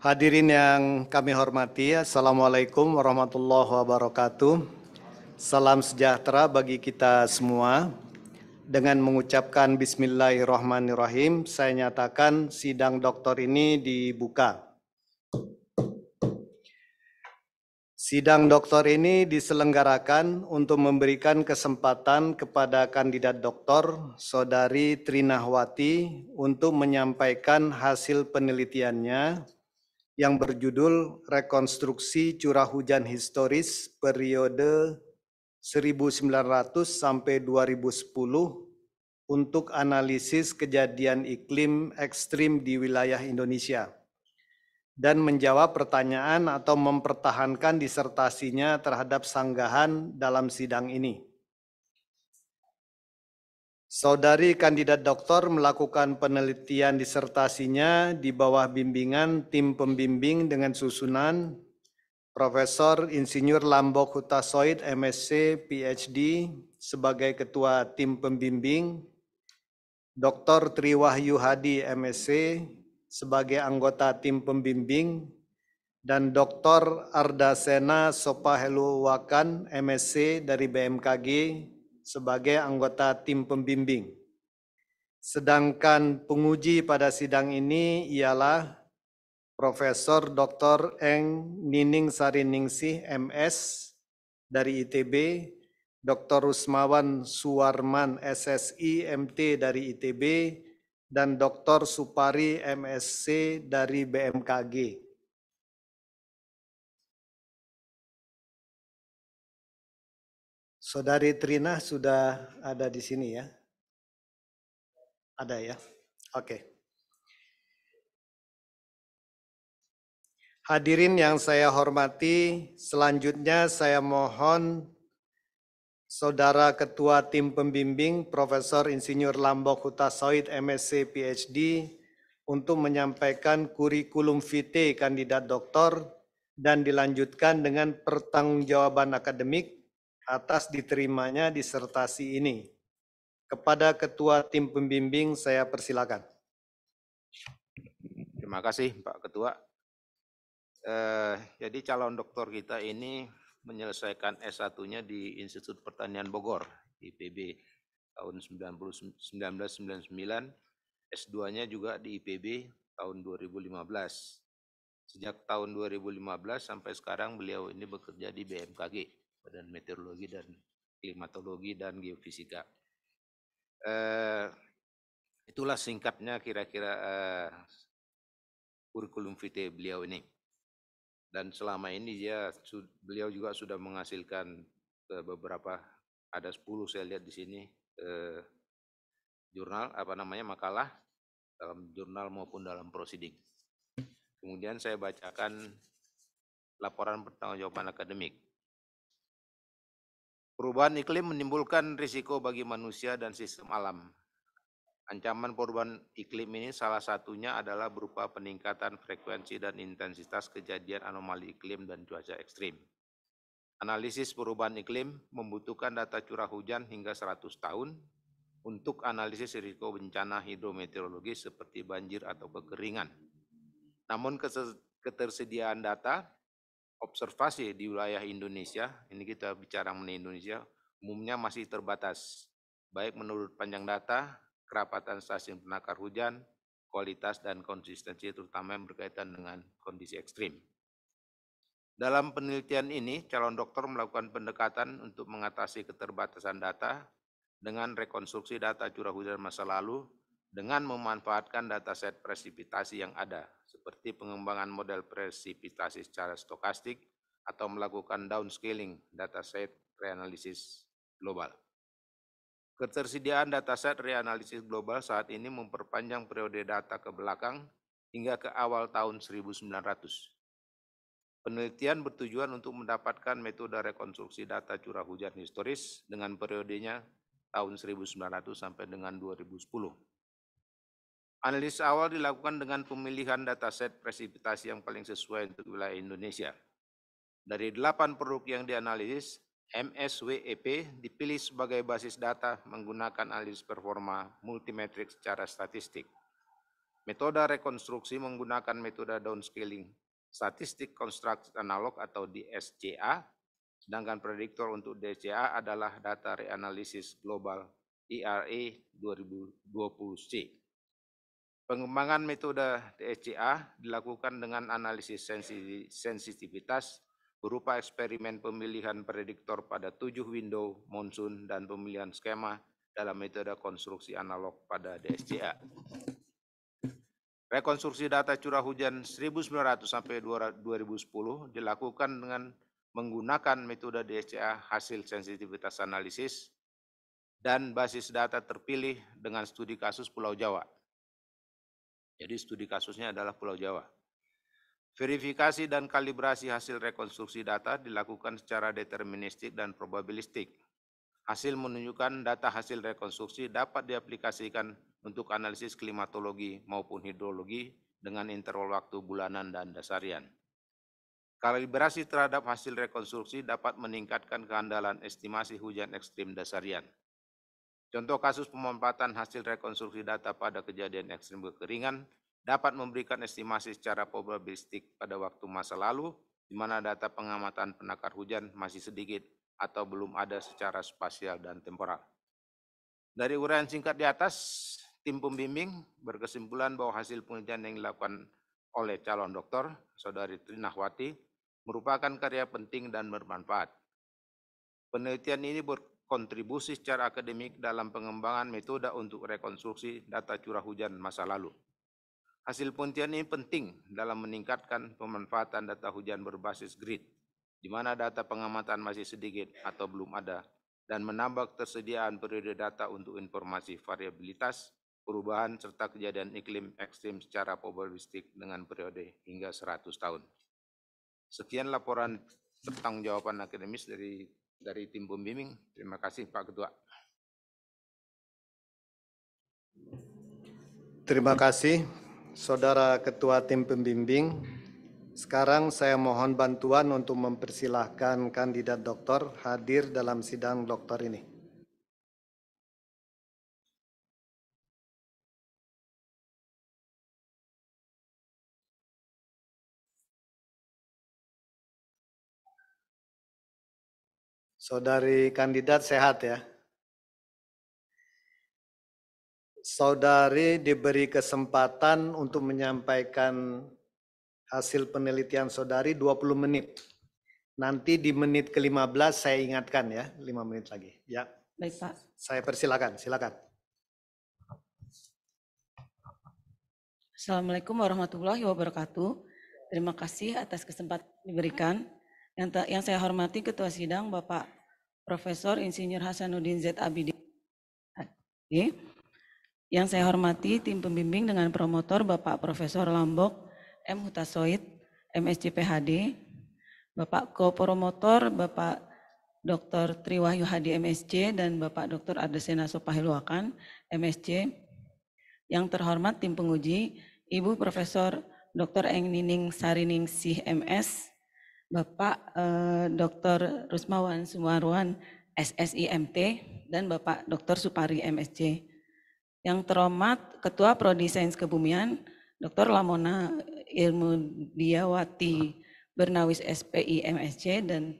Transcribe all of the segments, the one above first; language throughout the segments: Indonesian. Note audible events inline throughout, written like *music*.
Hadirin yang kami hormati, Assalamualaikum warahmatullahi wabarakatuh. Salam sejahtera bagi kita semua. Dengan mengucapkan Bismillahirrahmanirrahim, saya nyatakan sidang doktor ini dibuka. Sidang doktor ini diselenggarakan untuk memberikan kesempatan kepada kandidat doktor, Saudari Trinahwati, untuk menyampaikan hasil penelitiannya yang berjudul Rekonstruksi Curah Hujan Historis periode 1900 sampai 2010 untuk analisis kejadian iklim ekstrim di wilayah Indonesia dan menjawab pertanyaan atau mempertahankan disertasinya terhadap sanggahan dalam sidang ini. Saudari kandidat doktor melakukan penelitian disertasinya di bawah bimbingan tim pembimbing dengan susunan Profesor Insinyur Lambok Hutasoid MSc PhD sebagai ketua tim pembimbing, Dr. Tri Wahyu Hadi MSc sebagai anggota tim pembimbing, dan Dr. Arda Sena Sopaheluwakan MSc dari BMKG sebagai anggota tim pembimbing. Sedangkan penguji pada sidang ini ialah Profesor Dr. Eng Nining Sariningsih MS dari ITB, Dr. Rusmawan Suwarman SSI MT dari ITB, dan Dr. Supari MSC dari BMKG. Saudari Trina sudah ada di sini ya? Ada ya? Oke. Hadirin yang saya hormati, selanjutnya saya mohon Saudara Ketua Tim Pembimbing Profesor Insinyur Lambok Huta Soit MSc PhD untuk menyampaikan kurikulum vitae kandidat doktor dan dilanjutkan dengan pertanggungjawaban akademik atas diterimanya disertasi ini. Kepada Ketua Tim Pembimbing saya persilakan. Terima kasih Pak Ketua. Eh, jadi calon doktor kita ini menyelesaikan S1-nya di Institut Pertanian Bogor, IPB tahun 1999, S2-nya juga di IPB tahun 2015. Sejak tahun 2015 sampai sekarang beliau ini bekerja di BMKG. Badan Meteorologi dan Klimatologi dan Geofisika. Eh, itulah singkatnya kira-kira eh, kurikulum vitae beliau ini. Dan selama ini dia beliau juga sudah menghasilkan eh, beberapa ada 10 saya lihat di sini eh, jurnal apa namanya makalah dalam jurnal maupun dalam proceeding. Kemudian saya bacakan laporan pertanggungjawaban akademik. Perubahan iklim menimbulkan risiko bagi manusia dan sistem alam. Ancaman perubahan iklim ini salah satunya adalah berupa peningkatan frekuensi dan intensitas kejadian anomali iklim dan cuaca ekstrim. Analisis perubahan iklim membutuhkan data curah hujan hingga 100 tahun untuk analisis risiko bencana hidrometeorologi seperti banjir atau kekeringan. Namun ketersediaan data observasi di wilayah Indonesia, ini kita bicara mengenai Indonesia, umumnya masih terbatas, baik menurut panjang data, kerapatan stasiun penakar hujan, kualitas dan konsistensi terutama yang berkaitan dengan kondisi ekstrim. Dalam penelitian ini, calon dokter melakukan pendekatan untuk mengatasi keterbatasan data dengan rekonstruksi data curah hujan masa lalu dengan memanfaatkan dataset presipitasi yang ada, seperti pengembangan model presipitasi secara stokastik atau melakukan downscaling dataset reanalisis global. Ketersediaan dataset reanalisis global saat ini memperpanjang periode data ke belakang hingga ke awal tahun 1900. Penelitian bertujuan untuk mendapatkan metode rekonstruksi data curah hujan historis dengan periodenya tahun 1900 sampai dengan 2010 Analisis awal dilakukan dengan pemilihan dataset presipitasi yang paling sesuai untuk wilayah Indonesia. Dari delapan produk yang dianalisis, MSWEP dipilih sebagai basis data menggunakan analisis performa multimetrik secara statistik. Metode rekonstruksi menggunakan metode downscaling, statistik construct analog atau DSCA, sedangkan prediktor untuk DSCA adalah data reanalisis global IRA e 2020C. Pengembangan metode TSCA dilakukan dengan analisis sensitivitas berupa eksperimen pemilihan prediktor pada tujuh window monsoon dan pemilihan skema dalam metode konstruksi analog pada DSCA. Rekonstruksi data curah hujan 1900 sampai 2010 dilakukan dengan menggunakan metode DSCA hasil sensitivitas analisis dan basis data terpilih dengan studi kasus Pulau Jawa. Jadi studi kasusnya adalah Pulau Jawa. Verifikasi dan kalibrasi hasil rekonstruksi data dilakukan secara deterministik dan probabilistik. Hasil menunjukkan data hasil rekonstruksi dapat diaplikasikan untuk analisis klimatologi maupun hidrologi dengan interval waktu bulanan dan dasarian. Kalibrasi terhadap hasil rekonstruksi dapat meningkatkan keandalan estimasi hujan ekstrim dasarian. Contoh kasus pemanfaatan hasil rekonstruksi data pada kejadian ekstrim kekeringan dapat memberikan estimasi secara probabilistik pada waktu masa lalu, di mana data pengamatan penakar hujan masih sedikit atau belum ada secara spasial dan temporal. Dari uraian singkat di atas, tim pembimbing berkesimpulan bahwa hasil penelitian yang dilakukan oleh calon dokter, Saudari Trinahwati, merupakan karya penting dan bermanfaat. Penelitian ini ber kontribusi secara akademik dalam pengembangan metode untuk rekonstruksi data curah hujan masa lalu. Hasil penelitian ini penting dalam meningkatkan pemanfaatan data hujan berbasis grid, di mana data pengamatan masih sedikit atau belum ada, dan menambah tersediaan periode data untuk informasi variabilitas, perubahan, serta kejadian iklim ekstrim secara probabilistik dengan periode hingga 100 tahun. Sekian laporan jawaban akademis dari dari tim pembimbing. Terima kasih Pak Ketua. Terima kasih Saudara Ketua Tim Pembimbing. Sekarang saya mohon bantuan untuk mempersilahkan kandidat doktor hadir dalam sidang doktor ini. Saudari kandidat sehat ya. Saudari diberi kesempatan untuk menyampaikan hasil penelitian saudari 20 menit. Nanti di menit ke-15 saya ingatkan ya, 5 menit lagi. Ya. Baik, Pak. Saya persilakan, silakan. Assalamualaikum warahmatullahi wabarakatuh. Terima kasih atas kesempatan diberikan. Yang, yang saya hormati Ketua Sidang Bapak Profesor Insinyur Hasanuddin Z. Abidin. Yang saya hormati tim pembimbing dengan promotor Bapak Profesor Lambok M. Hutasoid, MSc PhD, Bapak Kopromotor Bapak Dr. Triwahyu Hadi MSc dan Bapak Dr. Adesena Sopahiluakan MSc. Yang terhormat tim penguji Ibu Profesor Dr. Eng Nining Sariningsih MS, Bapak eh, Dr. Rusmawan Sumarwan SSIMT dan Bapak Dr. Supari MSC. Yang terhormat Ketua Prodi Sains Kebumian Dr. Lamona Ilmu Diawati Bernawis SPI MSC dan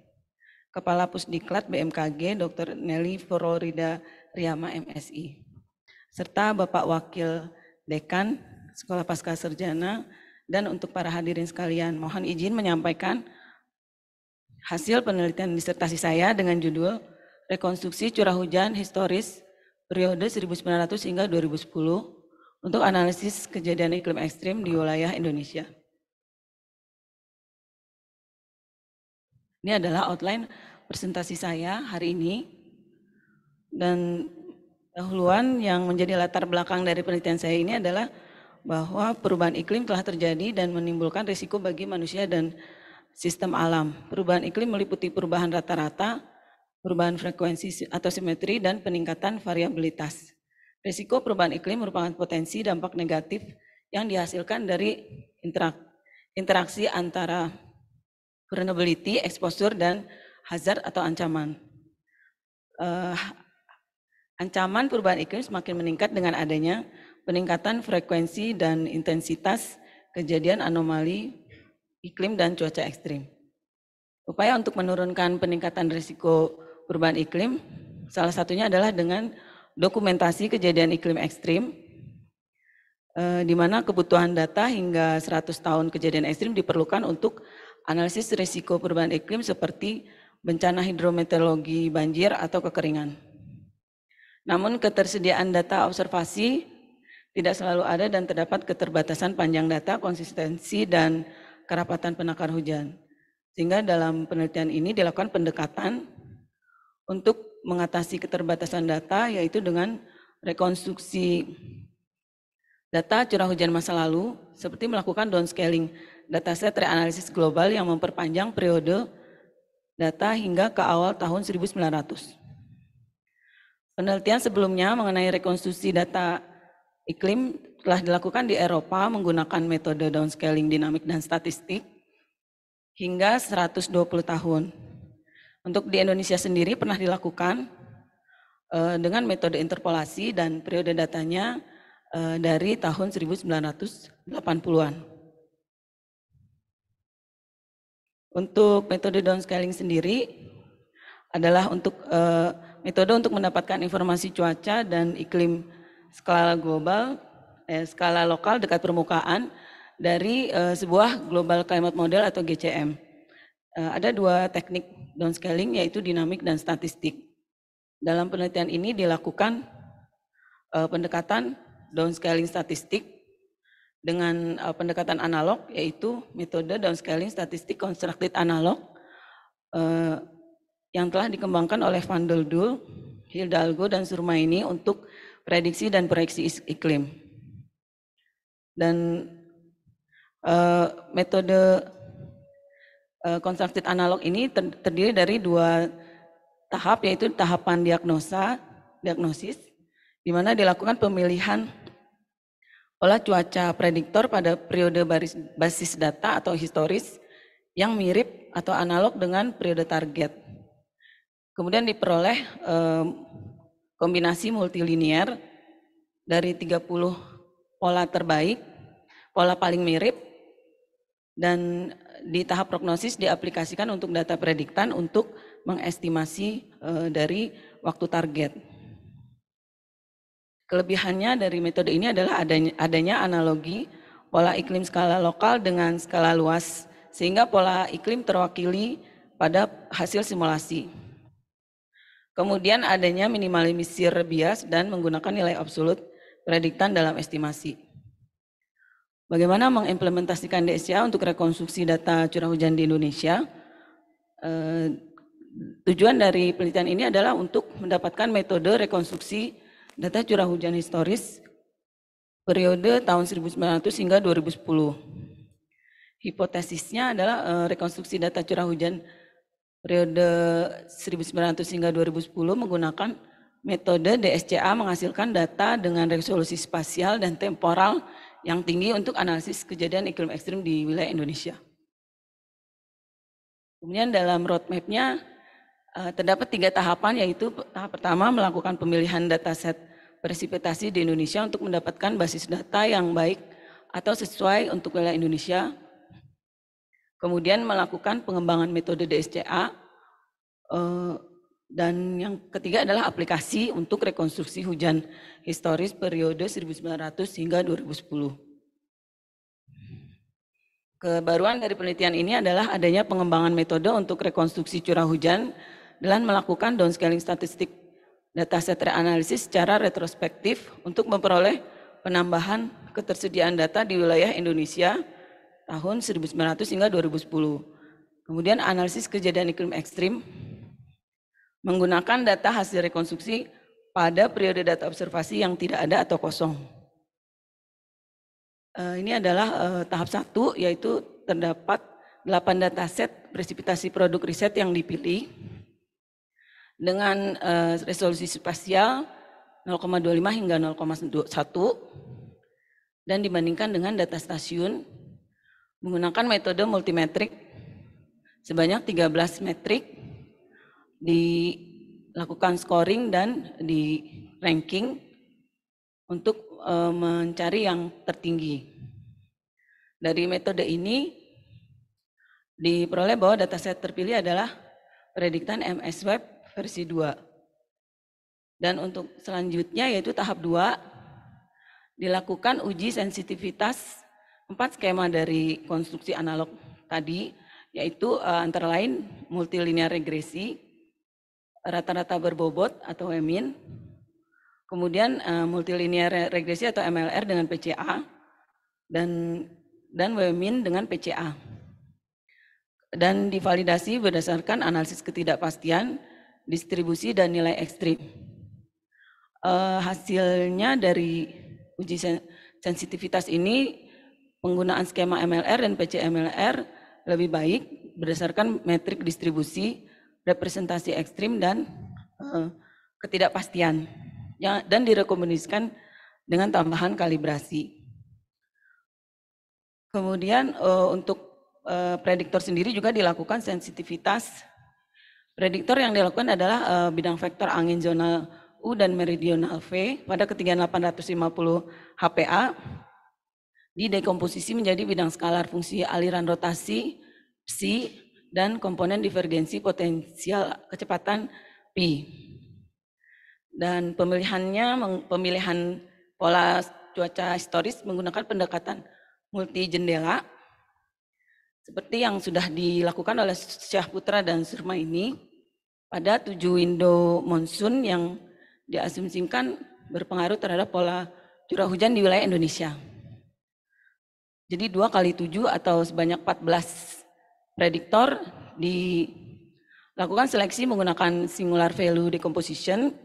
Kepala Pusdiklat BMKG Dr. Nelly Fororida Riyama MSI serta Bapak Wakil Dekan Sekolah Pasca Serjana dan untuk para hadirin sekalian mohon izin menyampaikan Hasil penelitian disertasi saya dengan judul Rekonstruksi Curah Hujan Historis periode 1900 hingga 2010 untuk analisis kejadian iklim ekstrim di wilayah Indonesia. Ini adalah outline presentasi saya hari ini dan dahuluan yang menjadi latar belakang dari penelitian saya ini adalah bahwa perubahan iklim telah terjadi dan menimbulkan risiko bagi manusia dan sistem alam. Perubahan iklim meliputi perubahan rata-rata, perubahan frekuensi atau simetri, dan peningkatan variabilitas. Risiko perubahan iklim merupakan potensi dampak negatif yang dihasilkan dari interaksi antara vulnerability, exposure, dan hazard atau ancaman. Uh, ancaman perubahan iklim semakin meningkat dengan adanya peningkatan frekuensi dan intensitas kejadian anomali iklim dan cuaca ekstrim. Upaya untuk menurunkan peningkatan risiko perubahan iklim, salah satunya adalah dengan dokumentasi kejadian iklim ekstrim, eh, di mana kebutuhan data hingga 100 tahun kejadian ekstrim diperlukan untuk analisis risiko perubahan iklim seperti bencana hidrometeorologi banjir atau kekeringan. Namun ketersediaan data observasi tidak selalu ada dan terdapat keterbatasan panjang data, konsistensi, dan kerapatan penakar hujan. Sehingga dalam penelitian ini dilakukan pendekatan untuk mengatasi keterbatasan data yaitu dengan rekonstruksi data curah hujan masa lalu seperti melakukan downscaling data dataset reanalisis global yang memperpanjang periode data hingga ke awal tahun 1900. Penelitian sebelumnya mengenai rekonstruksi data iklim telah dilakukan di Eropa menggunakan metode downscaling dinamik dan statistik hingga 120 tahun. Untuk di Indonesia sendiri pernah dilakukan eh, dengan metode interpolasi dan periode datanya eh, dari tahun 1980-an. Untuk metode downscaling sendiri adalah untuk eh, metode untuk mendapatkan informasi cuaca dan iklim skala global eh, skala lokal dekat permukaan dari eh, sebuah global climate model atau GCM. Eh, ada dua teknik downscaling yaitu dinamik dan statistik. Dalam penelitian ini dilakukan eh, pendekatan downscaling statistik dengan eh, pendekatan analog yaitu metode downscaling statistik constructed analog eh, yang telah dikembangkan oleh Van der Hildalgo dan Surmaini untuk prediksi dan proyeksi iklim dan uh, metode uh, eh, constructed analog ini ter terdiri dari dua tahap yaitu tahapan diagnosa diagnosis di mana dilakukan pemilihan olah cuaca prediktor pada periode baris, basis data atau historis yang mirip atau analog dengan periode target. Kemudian diperoleh eh, kombinasi multilinear dari 30 pola terbaik pola paling mirip dan di tahap prognosis diaplikasikan untuk data prediktan untuk mengestimasi eh, dari waktu target. Kelebihannya dari metode ini adalah adanya, adanya analogi pola iklim skala lokal dengan skala luas, sehingga pola iklim terwakili pada hasil simulasi. Kemudian adanya minimalisir bias dan menggunakan nilai absolut prediktan dalam estimasi. Bagaimana mengimplementasikan DSCA untuk rekonstruksi data curah hujan di Indonesia? Eh, tujuan dari penelitian ini adalah untuk mendapatkan metode rekonstruksi data curah hujan historis periode tahun 1900 hingga 2010. Hipotesisnya adalah eh, rekonstruksi data curah hujan periode 1900 hingga 2010 menggunakan metode DSCA menghasilkan data dengan resolusi spasial dan temporal yang tinggi untuk analisis kejadian iklim ekstrim di wilayah Indonesia. Kemudian dalam roadmapnya eh, terdapat tiga tahapan yaitu tahap pertama melakukan pemilihan dataset presipitasi di Indonesia untuk mendapatkan basis data yang baik atau sesuai untuk wilayah Indonesia. Kemudian melakukan pengembangan metode DSCA eh, dan yang ketiga adalah aplikasi untuk rekonstruksi hujan historis periode 1900 hingga 2010. Kebaruan dari penelitian ini adalah adanya pengembangan metode untuk rekonstruksi curah hujan dengan melakukan downscaling statistik data set reanalisis secara retrospektif untuk memperoleh penambahan ketersediaan data di wilayah Indonesia tahun 1900 hingga 2010. Kemudian analisis kejadian iklim ekstrim menggunakan data hasil rekonstruksi pada periode data observasi yang tidak ada atau kosong. Eh, ini adalah eh, tahap satu, yaitu terdapat 8 data set presipitasi produk riset yang dipilih dengan eh, resolusi spasial 0,25 hingga 0,1 dan dibandingkan dengan data stasiun menggunakan metode multimetrik sebanyak 13 metrik dilakukan scoring dan di ranking untuk eh, mencari yang tertinggi. Dari metode ini diperoleh bahwa dataset terpilih adalah prediktan MS Web versi 2. Dan untuk selanjutnya yaitu tahap 2 dilakukan uji sensitivitas empat skema dari konstruksi analog tadi yaitu eh, antara lain multilinear regresi, rata-rata berbobot atau emin, kemudian uh, multilinear regresi atau MLR dengan PCA dan dan WMIN dengan PCA. Dan divalidasi berdasarkan analisis ketidakpastian, distribusi dan nilai ekstrim. Uh, hasilnya dari uji sen sensitivitas ini penggunaan skema MLR dan PCMLR lebih baik berdasarkan metrik distribusi representasi ekstrim dan eh, ketidakpastian ya, dan direkomendasikan dengan tambahan kalibrasi. Kemudian eh, untuk eh, prediktor sendiri juga dilakukan sensitivitas. Prediktor yang dilakukan adalah bidang vektor angin zona U dan meridional V pada ketinggian 850 HPA Di dekomposisi menjadi bidang skalar fungsi aliran rotasi psi dan komponen divergensi potensial kecepatan P. Dan pemilihannya, pemilihan pola cuaca historis menggunakan pendekatan multi jendela seperti yang sudah dilakukan oleh Syah Putra dan Surma ini pada tujuh window monsoon yang diasumsikan berpengaruh terhadap pola curah hujan di wilayah Indonesia. Jadi dua kali tujuh atau sebanyak 14 prediktor dilakukan seleksi menggunakan singular value decomposition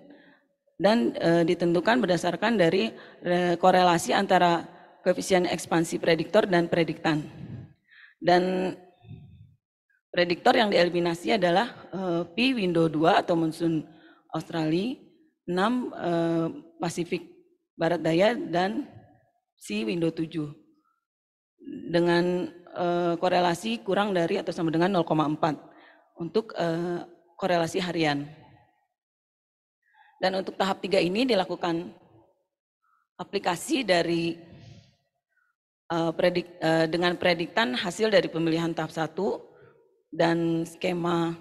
dan e, ditentukan berdasarkan dari e, korelasi antara koefisien ekspansi prediktor dan prediktan. Dan prediktor yang dieliminasi adalah e, P window 2 atau monsoon Australia, 6 e, Pasifik Barat Daya dan C window 7. Dengan Eh, korelasi kurang dari atau sama dengan 0,4 untuk eh, korelasi harian. Dan untuk tahap 3 ini dilakukan aplikasi dari eh, predik, dengan prediktan hasil dari pemilihan tahap 1 dan skema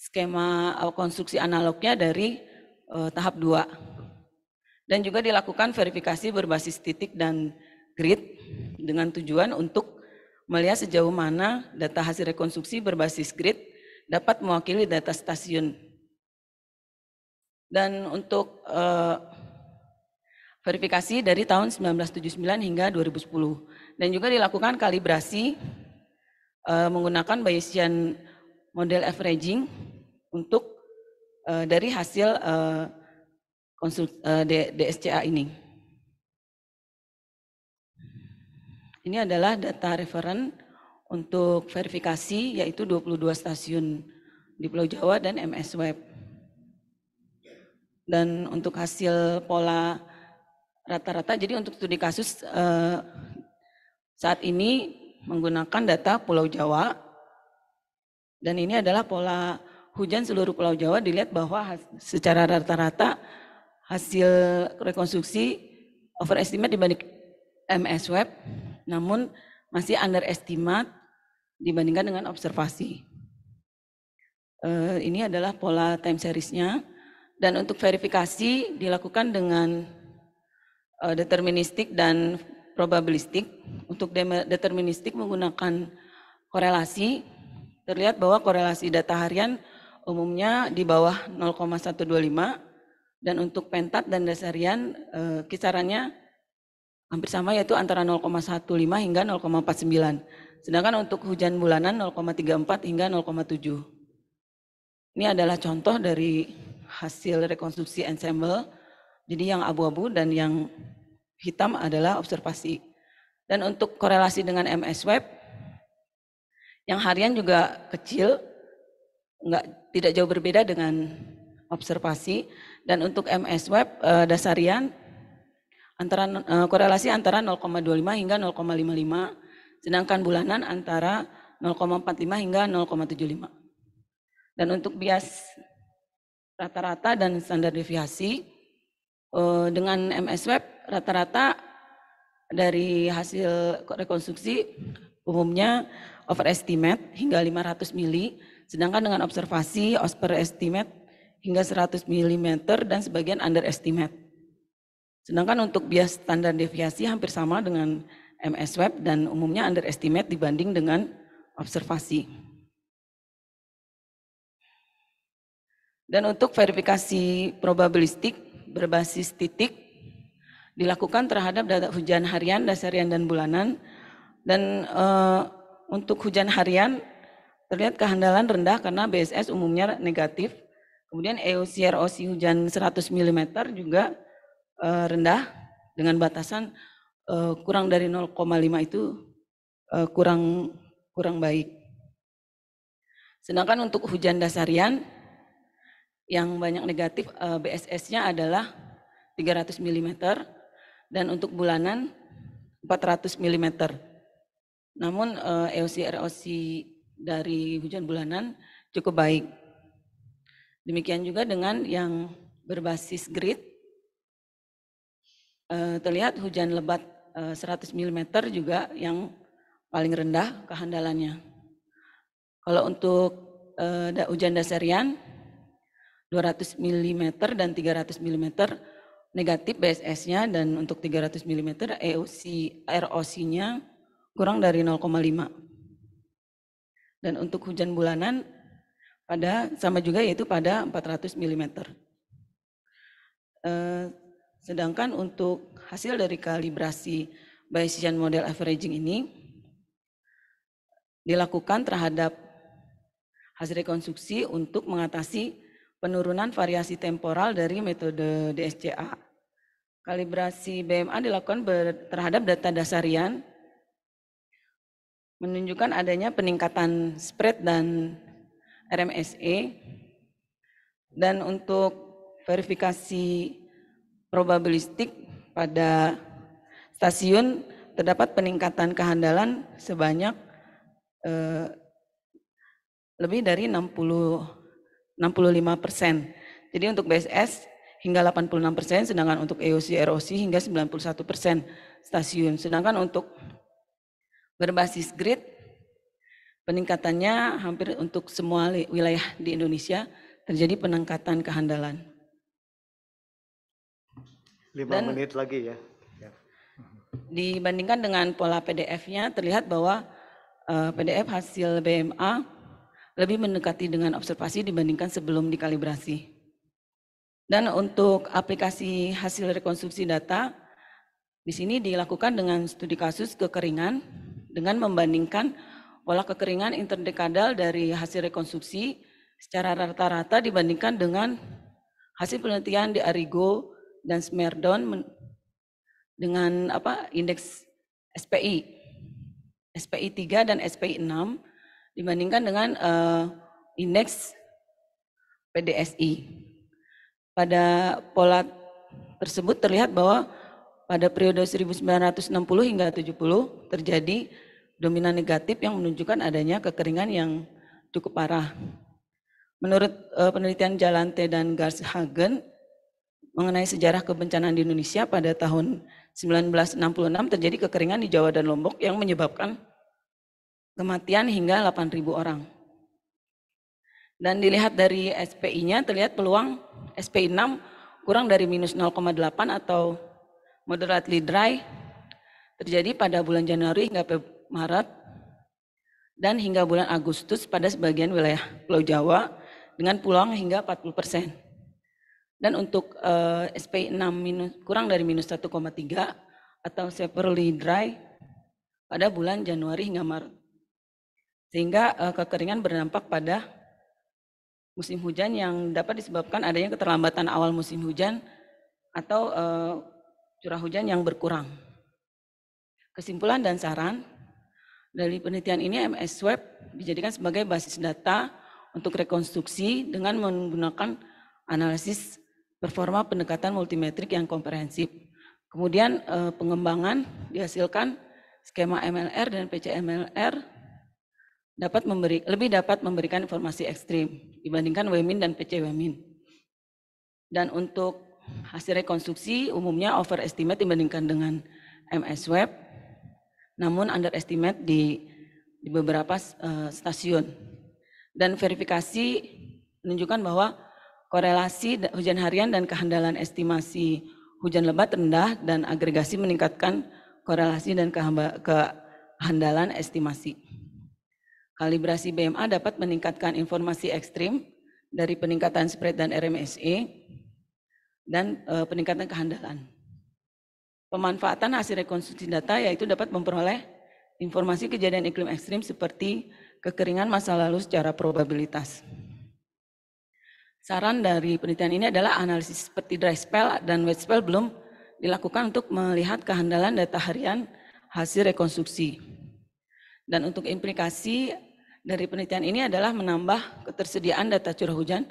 skema konstruksi analognya dari tahap 2. Dan juga dilakukan verifikasi berbasis titik dan grid dengan tujuan untuk melihat sejauh mana data hasil rekonstruksi berbasis grid dapat mewakili data stasiun. Dan untuk uh, verifikasi dari tahun 1979 hingga 2010 dan juga dilakukan kalibrasi uh, menggunakan Bayesian model averaging untuk uh, dari hasil uh, konsult, DSCA ini. Ini adalah data referen untuk verifikasi yaitu 22 stasiun di Pulau Jawa dan MS Web. Dan untuk hasil pola rata-rata, jadi untuk studi kasus eh, saat ini menggunakan data Pulau Jawa. Dan ini adalah pola hujan seluruh Pulau Jawa dilihat bahwa secara rata-rata hasil rekonstruksi overestimate dibanding MS Web namun masih underestimate dibandingkan dengan observasi. Eh, ini adalah pola time seriesnya dan untuk verifikasi dilakukan dengan eh, deterministik dan probabilistik. Untuk deterministik menggunakan korelasi terlihat bahwa korelasi data harian umumnya di bawah 0,125 dan untuk pentat dan dasarian eh, kisarannya hampir sama yaitu antara 0,15 hingga 0,49. Sedangkan untuk hujan bulanan 0,34 hingga 0,7. Ini adalah contoh dari hasil rekonstruksi ensemble. Jadi yang abu-abu dan yang hitam adalah observasi. Dan untuk korelasi dengan MS Web, yang harian juga kecil, nggak tidak jauh berbeda dengan observasi. Dan untuk MS Web eh, dasarian antara uh, korelasi antara 0,25 hingga 0,55 sedangkan bulanan antara 0,45 hingga 0,75 dan untuk bias rata-rata dan standar deviasi uh, dengan MS Web rata-rata dari hasil rekonstruksi umumnya overestimate hingga 500 mili, sedangkan dengan observasi overestimate hingga 100 mm dan sebagian underestimate. Sedangkan untuk bias standar deviasi hampir sama dengan MS Web dan umumnya underestimate dibanding dengan observasi. Dan untuk verifikasi probabilistik berbasis titik dilakukan terhadap data hujan harian, dasarian dan bulanan. Dan e, untuk hujan harian terlihat kehandalan rendah karena BSS umumnya negatif. Kemudian EOCROC hujan 100 mm juga Eh, rendah dengan batasan uh, kurang dari 0,5 itu uh, kurang kurang baik. Sedangkan untuk hujan dasarian yang banyak negatif uh, BSS-nya adalah 300 mm dan untuk bulanan 400 mm. Namun uh, EOC ROC dari hujan bulanan cukup baik. Demikian juga dengan yang berbasis grid Eh, terlihat hujan lebat 100 eh, mm juga yang paling rendah kehandalannya. Kalau untuk eh, hujan dasarian 200 mm dan 300 mm negatif BSS-nya dan untuk 300 mm EOC ROC-nya kurang dari 0,5. Dan untuk hujan bulanan pada sama juga yaitu pada 400 mm. Sedangkan untuk hasil dari kalibrasi Bayesian model averaging ini dilakukan terhadap hasil rekonstruksi untuk mengatasi penurunan variasi temporal dari metode DSCA. Kalibrasi BMA dilakukan terhadap data dasarian menunjukkan adanya peningkatan spread dan RMSE dan untuk verifikasi probabilistik pada stasiun terdapat peningkatan kehandalan sebanyak eh, lebih dari 60 65 persen. Jadi untuk BSS hingga 86 persen, sedangkan untuk EOC ROC hingga 91 persen stasiun. Sedangkan untuk berbasis grid peningkatannya hampir untuk semua wilayah di Indonesia terjadi peningkatan kehandalan lima Dan menit lagi ya. ya. Dibandingkan dengan pola PDF-nya terlihat bahwa eh, PDF hasil BMA lebih mendekati dengan observasi dibandingkan sebelum dikalibrasi. Dan untuk aplikasi hasil rekonstruksi data, di sini dilakukan dengan studi kasus kekeringan dengan membandingkan pola kekeringan interdekadal dari hasil rekonstruksi secara rata-rata dibandingkan dengan hasil penelitian di Arigo dan Smerdon dengan apa indeks SPI SPI 3 dan SPI 6 dibandingkan dengan uh, indeks PDSI. Pada pola tersebut terlihat bahwa pada periode 1960 hingga 70 terjadi dominan negatif yang menunjukkan adanya kekeringan yang cukup parah. Menurut uh, penelitian Jalante dan Garshagen, mengenai sejarah kebencanaan di Indonesia pada tahun 1966 terjadi kekeringan di Jawa dan Lombok yang menyebabkan kematian hingga 8.000 orang. Dan dilihat dari SPI-nya terlihat peluang SPI 6 kurang dari minus 0,8 atau moderately dry terjadi pada bulan Januari hingga Maret dan hingga bulan Agustus pada sebagian wilayah Pulau Jawa dengan peluang hingga 40 persen. Dan untuk uh, eh, SP6 minus, kurang dari minus 1,3 atau severely dry pada bulan Januari hingga Maret. Sehingga uh, kekeringan berdampak pada musim hujan yang dapat disebabkan adanya keterlambatan awal musim hujan atau uh, curah hujan yang berkurang. Kesimpulan dan saran dari penelitian ini MS Web dijadikan sebagai basis data untuk rekonstruksi dengan menggunakan analisis performa pendekatan multimetrik yang komprehensif. Kemudian eh, pengembangan dihasilkan skema MLR dan PCMLR dapat memberi lebih dapat memberikan informasi ekstrim dibandingkan WMIN dan PCWMIN. Dan untuk hasil rekonstruksi umumnya overestimate dibandingkan dengan MS Web, namun underestimate di, di beberapa eh, stasiun. Dan verifikasi menunjukkan bahwa korelasi hujan harian dan kehandalan estimasi hujan lebat rendah dan agregasi meningkatkan korelasi dan kehandalan estimasi. Kalibrasi BMA dapat meningkatkan informasi ekstrim dari peningkatan spread dan RMSE dan e, peningkatan kehandalan. Pemanfaatan hasil rekonstruksi data yaitu dapat memperoleh informasi kejadian iklim ekstrim seperti kekeringan masa lalu secara probabilitas saran dari penelitian ini adalah analisis seperti dry spell dan wet spell belum dilakukan untuk melihat kehandalan data harian hasil rekonstruksi. Dan untuk implikasi dari penelitian ini adalah menambah ketersediaan data curah hujan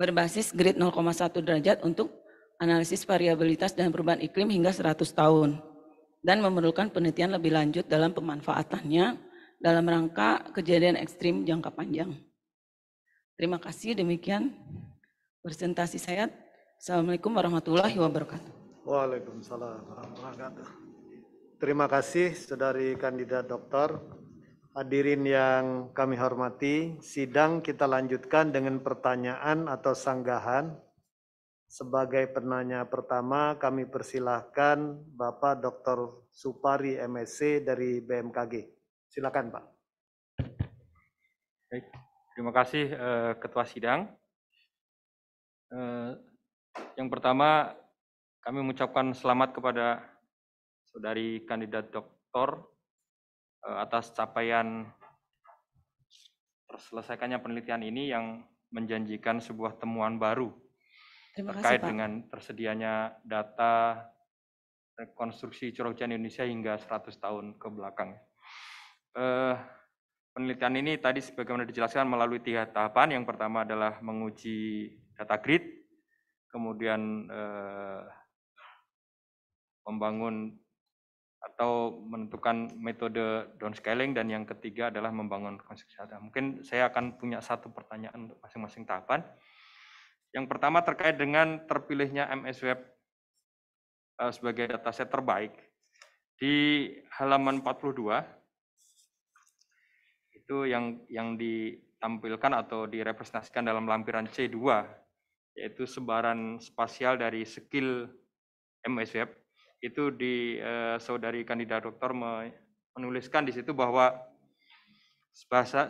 berbasis grid 0,1 derajat untuk analisis variabilitas dan perubahan iklim hingga 100 tahun dan memerlukan penelitian lebih lanjut dalam pemanfaatannya dalam rangka kejadian ekstrim jangka panjang. Terima kasih demikian presentasi saya. Assalamualaikum warahmatullahi wabarakatuh. Waalaikumsalam warahmatullahi wabarakatuh. Terima kasih saudari kandidat dokter. Hadirin yang kami hormati, sidang kita lanjutkan dengan pertanyaan atau sanggahan. Sebagai penanya pertama, kami persilahkan Bapak Dr. Supari MSc dari BMKG. Silakan Pak. Baik. Terima kasih eh, Ketua Sidang. Eh, yang pertama, kami mengucapkan selamat kepada saudari kandidat doktor eh, atas capaian terselesaikannya penelitian ini yang menjanjikan sebuah temuan baru Terima terkait kasih, dengan tersedianya data rekonstruksi curah hujan Indonesia hingga 100 tahun ke belakang penelitian ini tadi sebagaimana dijelaskan melalui tiga tahapan. Yang pertama adalah menguji data grid, kemudian eh, membangun atau menentukan metode downscaling dan yang ketiga adalah membangun konstruksi data. Mungkin saya akan punya satu pertanyaan untuk masing-masing tahapan. Yang pertama terkait dengan terpilihnya MS Web eh, sebagai dataset terbaik. Di halaman 42 itu yang yang ditampilkan atau direpresentasikan dalam lampiran C2 yaitu sebaran spasial dari skill MSWeb itu di eh, saudari kandidat doktor menuliskan di situ bahwa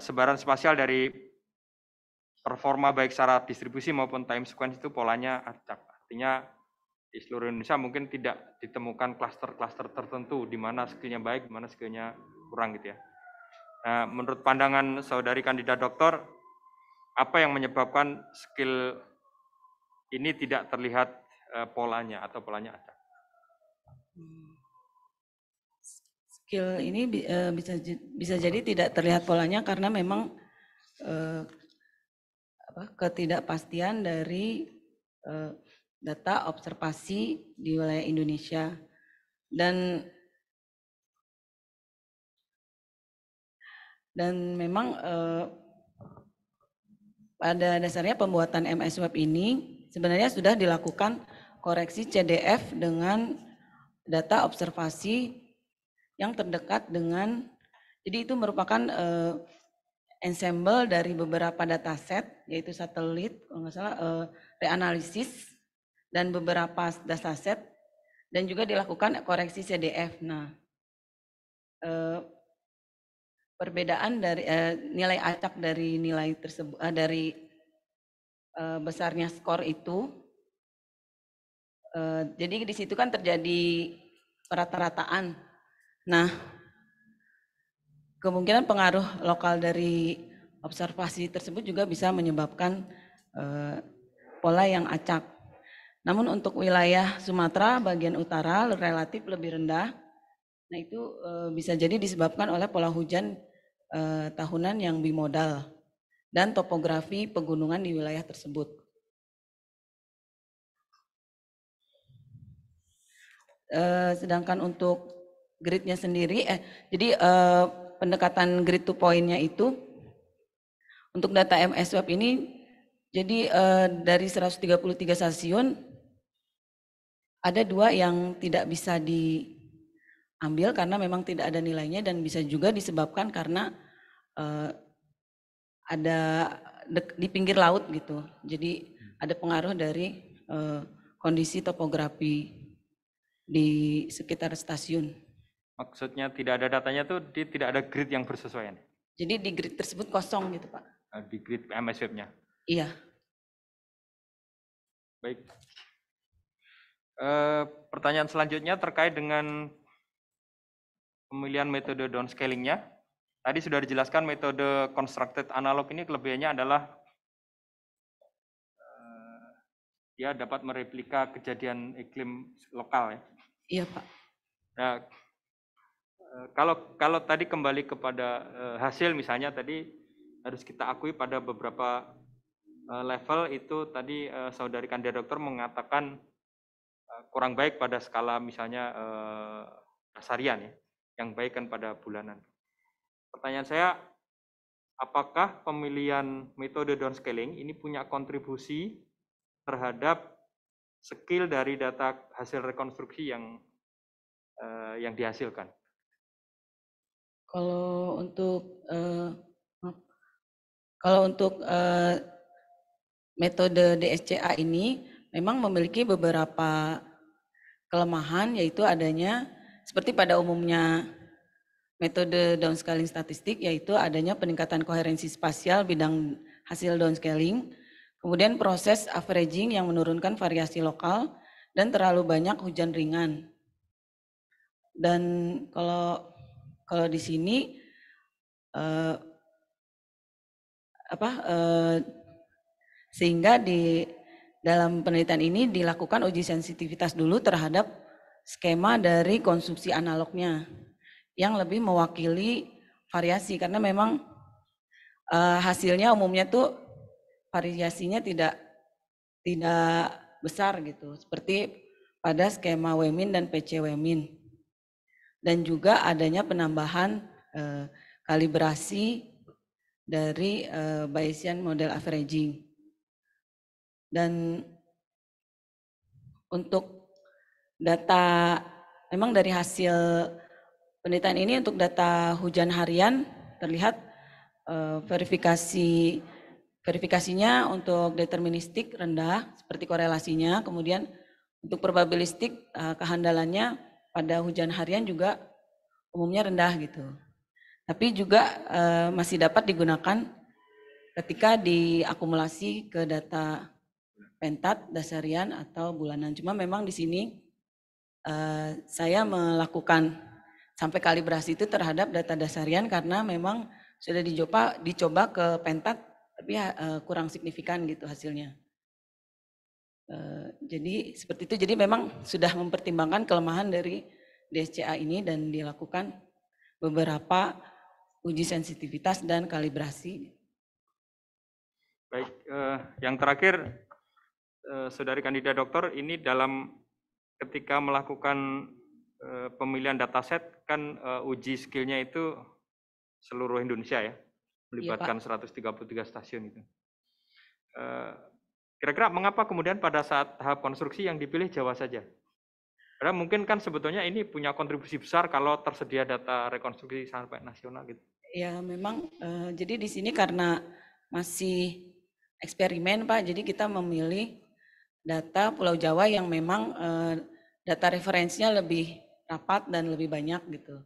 sebaran spasial dari performa baik secara distribusi maupun time sequence itu polanya acak. Artinya di seluruh Indonesia mungkin tidak ditemukan klaster-klaster tertentu di mana skillnya baik, di mana skillnya kurang gitu ya. Nah, menurut pandangan saudari kandidat doktor, apa yang menyebabkan skill ini tidak terlihat eh, polanya atau polanya ada? Skill ini eh, bisa bisa jadi tidak terlihat polanya karena memang ketidakpastian dari data observasi di wilayah Indonesia dan Dan memang eh, pada dasarnya pembuatan MS Web ini sebenarnya sudah dilakukan koreksi CDF dengan data observasi yang terdekat dengan jadi itu merupakan eh, ensemble dari beberapa dataset yaitu satelit kalau nggak salah eh, reanalisis dan beberapa dataset dan juga dilakukan koreksi CDF. Nah, eh, perbedaan dari eh, nilai acak dari nilai tersebut eh, dari eh, besarnya skor itu. Eh, jadi di situ kan terjadi rata-rataan. Nah, kemungkinan pengaruh lokal dari observasi tersebut juga bisa menyebabkan eh, pola yang acak. Namun untuk wilayah Sumatera bagian utara relatif lebih rendah. Nah, itu eh, bisa jadi disebabkan oleh pola hujan eh, tahunan yang bimodal dan topografi pegunungan di wilayah tersebut. Eh, sedangkan untuk gridnya sendiri, eh, jadi eh, pendekatan grid to point-nya itu untuk data MS Web ini, jadi eh, dari 133 stasiun ada dua yang tidak bisa di ambil karena memang tidak ada nilainya dan bisa juga disebabkan karena uh, ada de, di pinggir laut gitu. Jadi hmm. ada pengaruh dari uh, kondisi topografi di sekitar stasiun. Maksudnya tidak ada datanya tuh di tidak ada grid yang bersesuaian. Jadi di grid tersebut kosong gitu, Pak. Eh, di grid MS nya Iya. Baik. E, pertanyaan selanjutnya terkait dengan pemilihan metode downscalingnya. Tadi sudah dijelaskan metode constructed analog ini kelebihannya adalah ya dapat mereplika kejadian iklim lokal ya. Iya Pak. Nah, kalau kalau tadi kembali kepada eh, hasil misalnya tadi harus kita akui pada beberapa level itu tadi saudari kandia dokter mengatakan kurang baik pada skala misalnya dasarian ya yang baik kan pada bulanan. Pertanyaan saya, apakah pemilihan metode downscaling ini punya kontribusi terhadap skill dari data hasil rekonstruksi yang eh, yang dihasilkan? Kalau untuk eh, kalau untuk eh, metode DSCA ini memang memiliki beberapa kelemahan yaitu adanya seperti pada umumnya metode downscaling statistik yaitu adanya peningkatan koherensi spasial bidang hasil downscaling, kemudian proses averaging yang menurunkan variasi lokal dan terlalu banyak hujan ringan. Dan kalau kalau di sini eh, apa eh, sehingga di dalam penelitian ini dilakukan uji sensitivitas dulu terhadap skema dari konsumsi analognya yang lebih mewakili variasi karena memang uh, hasilnya umumnya tuh variasinya tidak tidak besar gitu seperti pada skema Wemin dan PC Wemin dan juga adanya penambahan uh, kalibrasi dari uh, Bayesian model averaging dan untuk data memang dari hasil penelitian ini untuk data hujan harian terlihat eh, verifikasi verifikasinya untuk deterministik rendah seperti korelasinya kemudian untuk probabilistik eh, kehandalannya pada hujan harian juga umumnya rendah gitu tapi juga eh, masih dapat digunakan ketika diakumulasi ke data pentat dasarian atau bulanan cuma memang di sini Eh, saya melakukan sampai kalibrasi itu terhadap data dasarian karena memang sudah dicoba dicoba ke pentat tapi uh, kurang signifikan gitu hasilnya. Uh, jadi seperti itu. Jadi memang sudah mempertimbangkan kelemahan dari DSCA ini dan dilakukan beberapa uji sensitivitas dan kalibrasi. Baik, uh, yang terakhir, uh, saudari kandidat dokter, ini dalam ketika melakukan uh, pemilihan dataset kan uh, uji skillnya itu seluruh Indonesia ya, iya, melibatkan ya, 133 stasiun itu. kira eh, kira-kira mengapa kemudian pada saat tahap konstruksi yang dipilih Jawa saja? Karena mungkin kan sebetulnya ini punya kontribusi besar kalau tersedia data rekonstruksi sampai nasional gitu. Ya memang uh, jadi di sini karena masih eksperimen Pak, jadi kita memilih data Pulau Jawa yang memang uh, data referensinya lebih rapat dan lebih banyak gitu.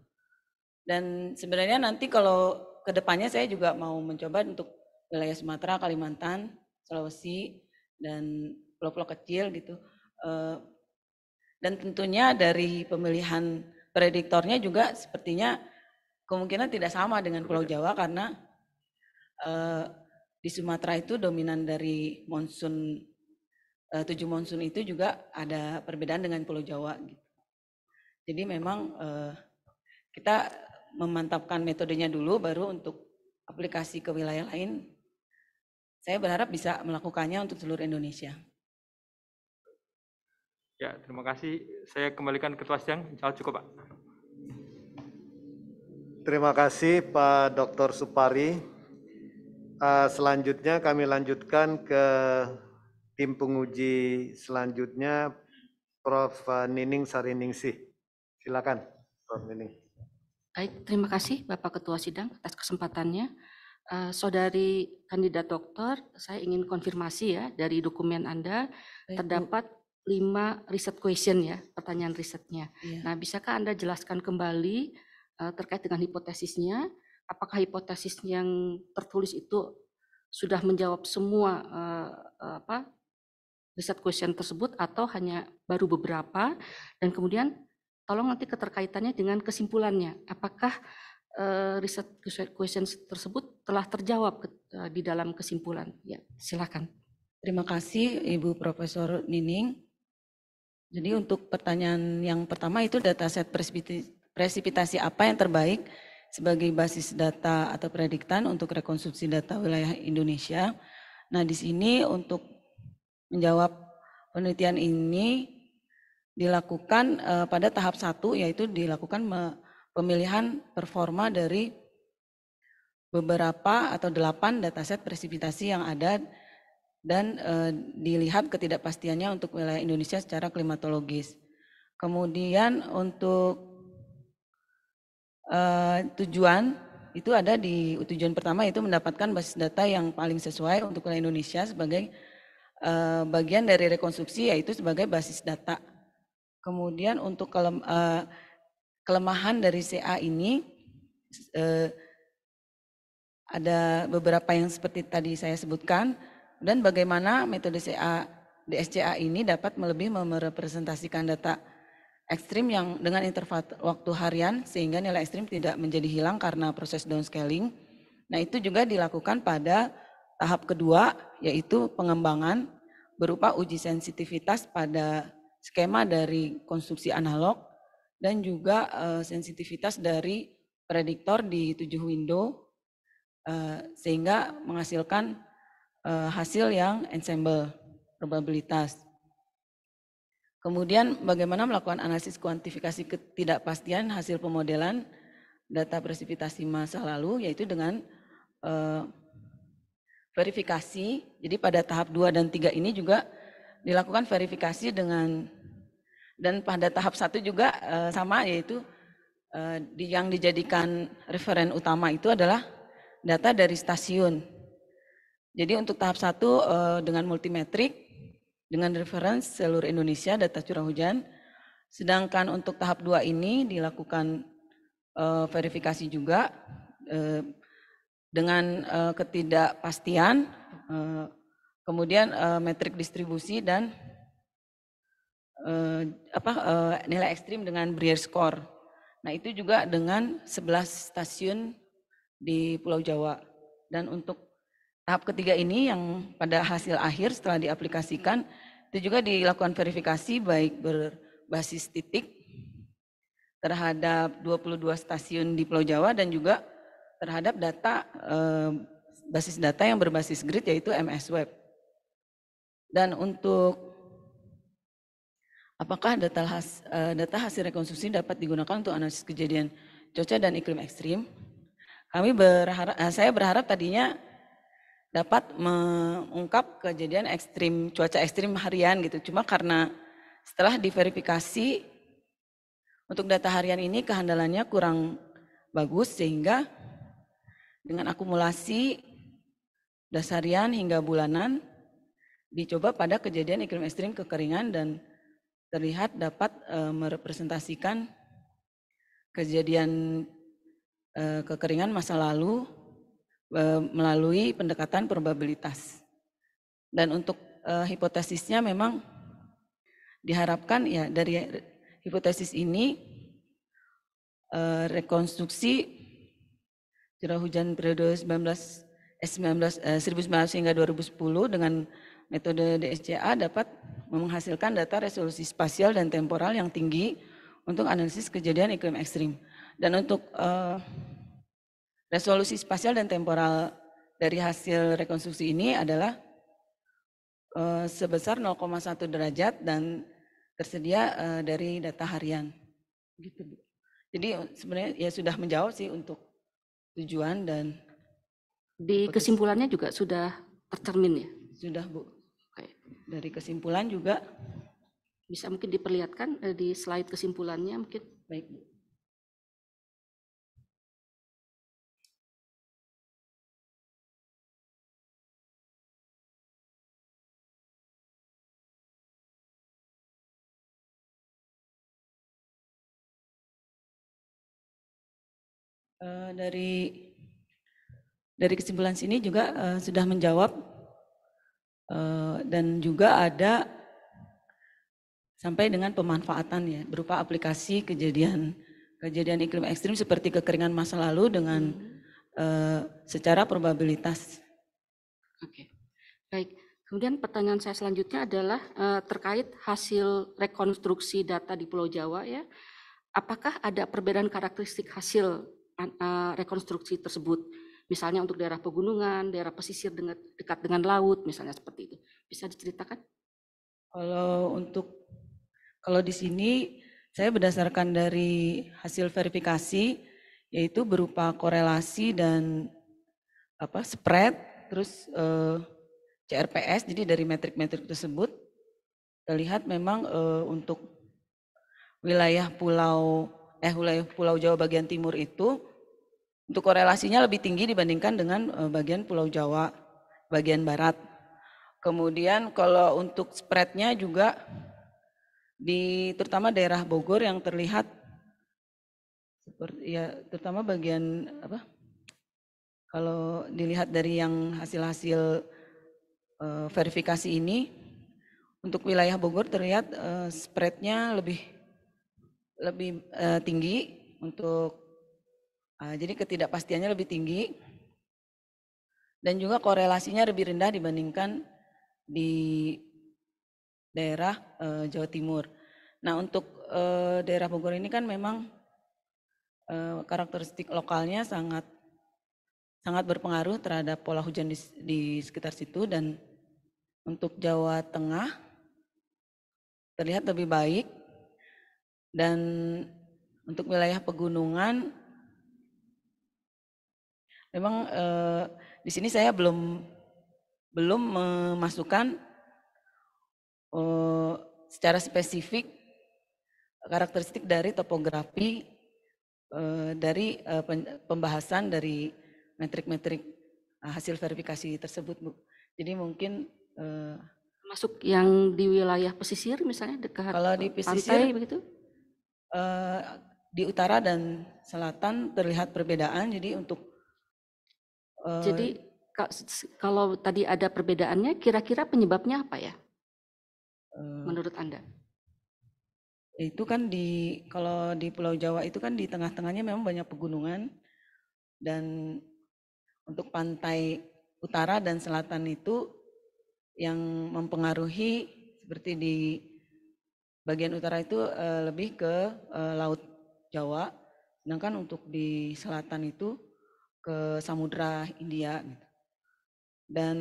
Dan sebenarnya nanti kalau kedepannya saya juga mau mencoba untuk wilayah Sumatera, Kalimantan, Sulawesi, dan pulau-pulau kecil gitu. Eh, dan tentunya dari pemilihan prediktornya juga sepertinya kemungkinan tidak sama dengan Pulau Jawa karena eh, di Sumatera itu dominan dari monsun uh, tujuh monsun itu juga ada perbedaan dengan Pulau Jawa. Gitu. Jadi memang uh, kita memantapkan metodenya dulu, baru untuk aplikasi ke wilayah lain. Saya berharap bisa melakukannya untuk seluruh Indonesia. Ya, terima kasih. Saya kembalikan Ketua Siang. Insya Allah cukup, Pak. Terima kasih Pak Dr. Supari. Eh, selanjutnya kami lanjutkan ke tim penguji selanjutnya Prof. Nining Sariningsih. Silakan, Prof. Nining. Baik, terima kasih Bapak Ketua Sidang atas kesempatannya. Uh, saudari kandidat doktor, saya ingin konfirmasi ya dari dokumen Anda Baik, terdapat lima riset question ya, pertanyaan risetnya. Iya. Nah, bisakah Anda jelaskan kembali uh, terkait dengan hipotesisnya? Apakah hipotesis yang tertulis itu sudah menjawab semua uh, apa riset question tersebut atau hanya baru beberapa dan kemudian tolong nanti keterkaitannya dengan kesimpulannya apakah uh, riset question tersebut telah terjawab ke, uh, di dalam kesimpulan ya silakan terima kasih Ibu Profesor Nining jadi untuk pertanyaan yang pertama itu data set presipitasi apa yang terbaik sebagai basis data atau prediktan untuk rekonstruksi data wilayah Indonesia. Nah, di sini untuk menjawab penelitian ini dilakukan uh, pada tahap satu yaitu dilakukan pemilihan performa dari beberapa atau delapan dataset presipitasi yang ada dan e, dilihat ketidakpastiannya untuk wilayah Indonesia secara klimatologis. Kemudian untuk e, tujuan itu ada di tujuan pertama yaitu mendapatkan basis data yang paling sesuai untuk wilayah Indonesia sebagai Eh, bagian dari rekonstruksi yaitu sebagai basis data. Kemudian untuk eh, kelemahan dari CA ini eh, ada beberapa yang seperti tadi saya sebutkan dan bagaimana metode CA DSCA ini dapat lebih merepresentasikan data ekstrim yang dengan interval waktu harian sehingga nilai ekstrim tidak menjadi hilang karena proses downscaling. Nah itu juga dilakukan pada Tahap kedua yaitu pengembangan berupa uji sensitivitas pada skema dari konstruksi analog dan juga uh, sensitivitas dari prediktor di tujuh window uh, sehingga menghasilkan uh, hasil yang ensemble probabilitas. Kemudian bagaimana melakukan analisis kuantifikasi ketidakpastian hasil pemodelan data presipitasi masa lalu yaitu dengan uh, verifikasi. Jadi pada tahap 2 dan 3 ini juga dilakukan verifikasi dengan dan pada tahap satu juga eh, sama yaitu eh, yang dijadikan referen utama itu adalah data dari stasiun. Jadi untuk tahap satu eh, dengan multimetrik dengan referensi seluruh Indonesia data curah hujan. Sedangkan untuk tahap dua ini dilakukan verifikasi juga dengan uh, ketidakpastian, uh, kemudian uh, metrik distribusi dan uh, apa uh, nilai ekstrim dengan Brier score. Nah itu juga dengan 11 stasiun di Pulau Jawa. Dan untuk tahap ketiga ini yang pada hasil akhir setelah diaplikasikan, itu juga dilakukan verifikasi baik berbasis titik terhadap 22 stasiun di Pulau Jawa dan juga terhadap data eh, basis data yang berbasis grid yaitu MS Web. Dan untuk apakah data, has, eh, data hasil rekonstruksi dapat digunakan untuk analisis kejadian cuaca dan iklim ekstrim? Kami berharap, eh, saya berharap tadinya dapat mengungkap kejadian ekstrim cuaca ekstrim harian gitu. Cuma karena setelah diverifikasi untuk data harian ini kehandalannya kurang bagus sehingga dengan akumulasi dasarian hingga bulanan dicoba pada kejadian iklim ekstrim kekeringan dan terlihat dapat eh, merepresentasikan kejadian eh, kekeringan masa lalu eh, melalui pendekatan probabilitas. Dan untuk hipotesisnya memang diharapkan ya dari hipotesis ini rekonstruksi curah hujan periode 19 eh, 19 eh, 1900 hingga 2010 dengan metode DSCA dapat menghasilkan data resolusi spasial dan temporal yang tinggi untuk analisis kejadian iklim ekstrim. Dan untuk eh, resolusi spasial dan temporal dari hasil rekonstruksi ini adalah eh, sebesar 0,1 derajat dan tersedia eh, dari data harian. Gitu. Jadi sebenarnya ya sudah menjawab sih untuk tujuan dan di kesimpulannya juga sudah tercermin ya sudah bu Oke. dari kesimpulan juga bisa mungkin diperlihatkan eh, di slide kesimpulannya mungkin baik bu Eh, dari dari kesimpulan sini juga uh, sudah menjawab uh, dan juga ada sampai dengan pemanfaatan ya berupa aplikasi kejadian kejadian iklim ekstrim seperti kekeringan masa lalu dengan uh, secara probabilitas. Oke, baik. Kemudian pertanyaan saya selanjutnya adalah uh, terkait hasil rekonstruksi data di Pulau Jawa ya. Apakah ada perbedaan karakteristik hasil Eh, rekonstruksi tersebut. Misalnya untuk daerah pegunungan, daerah pesisir dengan, dekat dengan laut, misalnya seperti itu. Bisa diceritakan? Kalau untuk kalau di sini saya berdasarkan dari hasil verifikasi yaitu berupa korelasi dan apa spread terus eh, CRPS jadi dari metrik-metrik tersebut terlihat memang eh, untuk wilayah pulau eh Pulau Jawa bagian timur itu untuk korelasinya lebih tinggi dibandingkan dengan eh, bagian Pulau Jawa bagian barat. Kemudian kalau untuk spreadnya juga di terutama daerah Bogor yang terlihat seperti ya terutama bagian apa kalau dilihat dari yang hasil-hasil e, verifikasi ini untuk wilayah Bogor terlihat e, spreadnya lebih lebih uh, tinggi untuk uh, jadi ketidakpastiannya lebih tinggi dan juga korelasinya lebih rendah dibandingkan di daerah uh, Jawa Timur. Nah untuk uh, daerah Bogor ini kan memang uh, karakteristik lokalnya sangat sangat berpengaruh terhadap pola hujan di, di sekitar situ dan untuk Jawa Tengah terlihat lebih baik dan untuk wilayah pegunungan, memang eh, di sini saya belum belum memasukkan eh, secara spesifik karakteristik dari topografi eh, dari eh, pembahasan dari metrik-metrik eh, hasil verifikasi tersebut, Bu. Jadi mungkin eh, masuk yang di wilayah pesisir misalnya dekat kalau di eh, pesisir, pantai begitu? Eh, di utara dan selatan terlihat perbedaan. Jadi untuk uh, jadi kalau tadi ada perbedaannya, kira-kira penyebabnya apa ya? Uh, menurut anda? Itu kan di kalau di Pulau Jawa itu kan di tengah-tengahnya memang banyak pegunungan dan untuk pantai utara dan selatan itu yang mempengaruhi seperti di Bagian utara itu uh, lebih ke uh, laut Jawa, sedangkan untuk di selatan itu ke samudra India. Gitu. Dan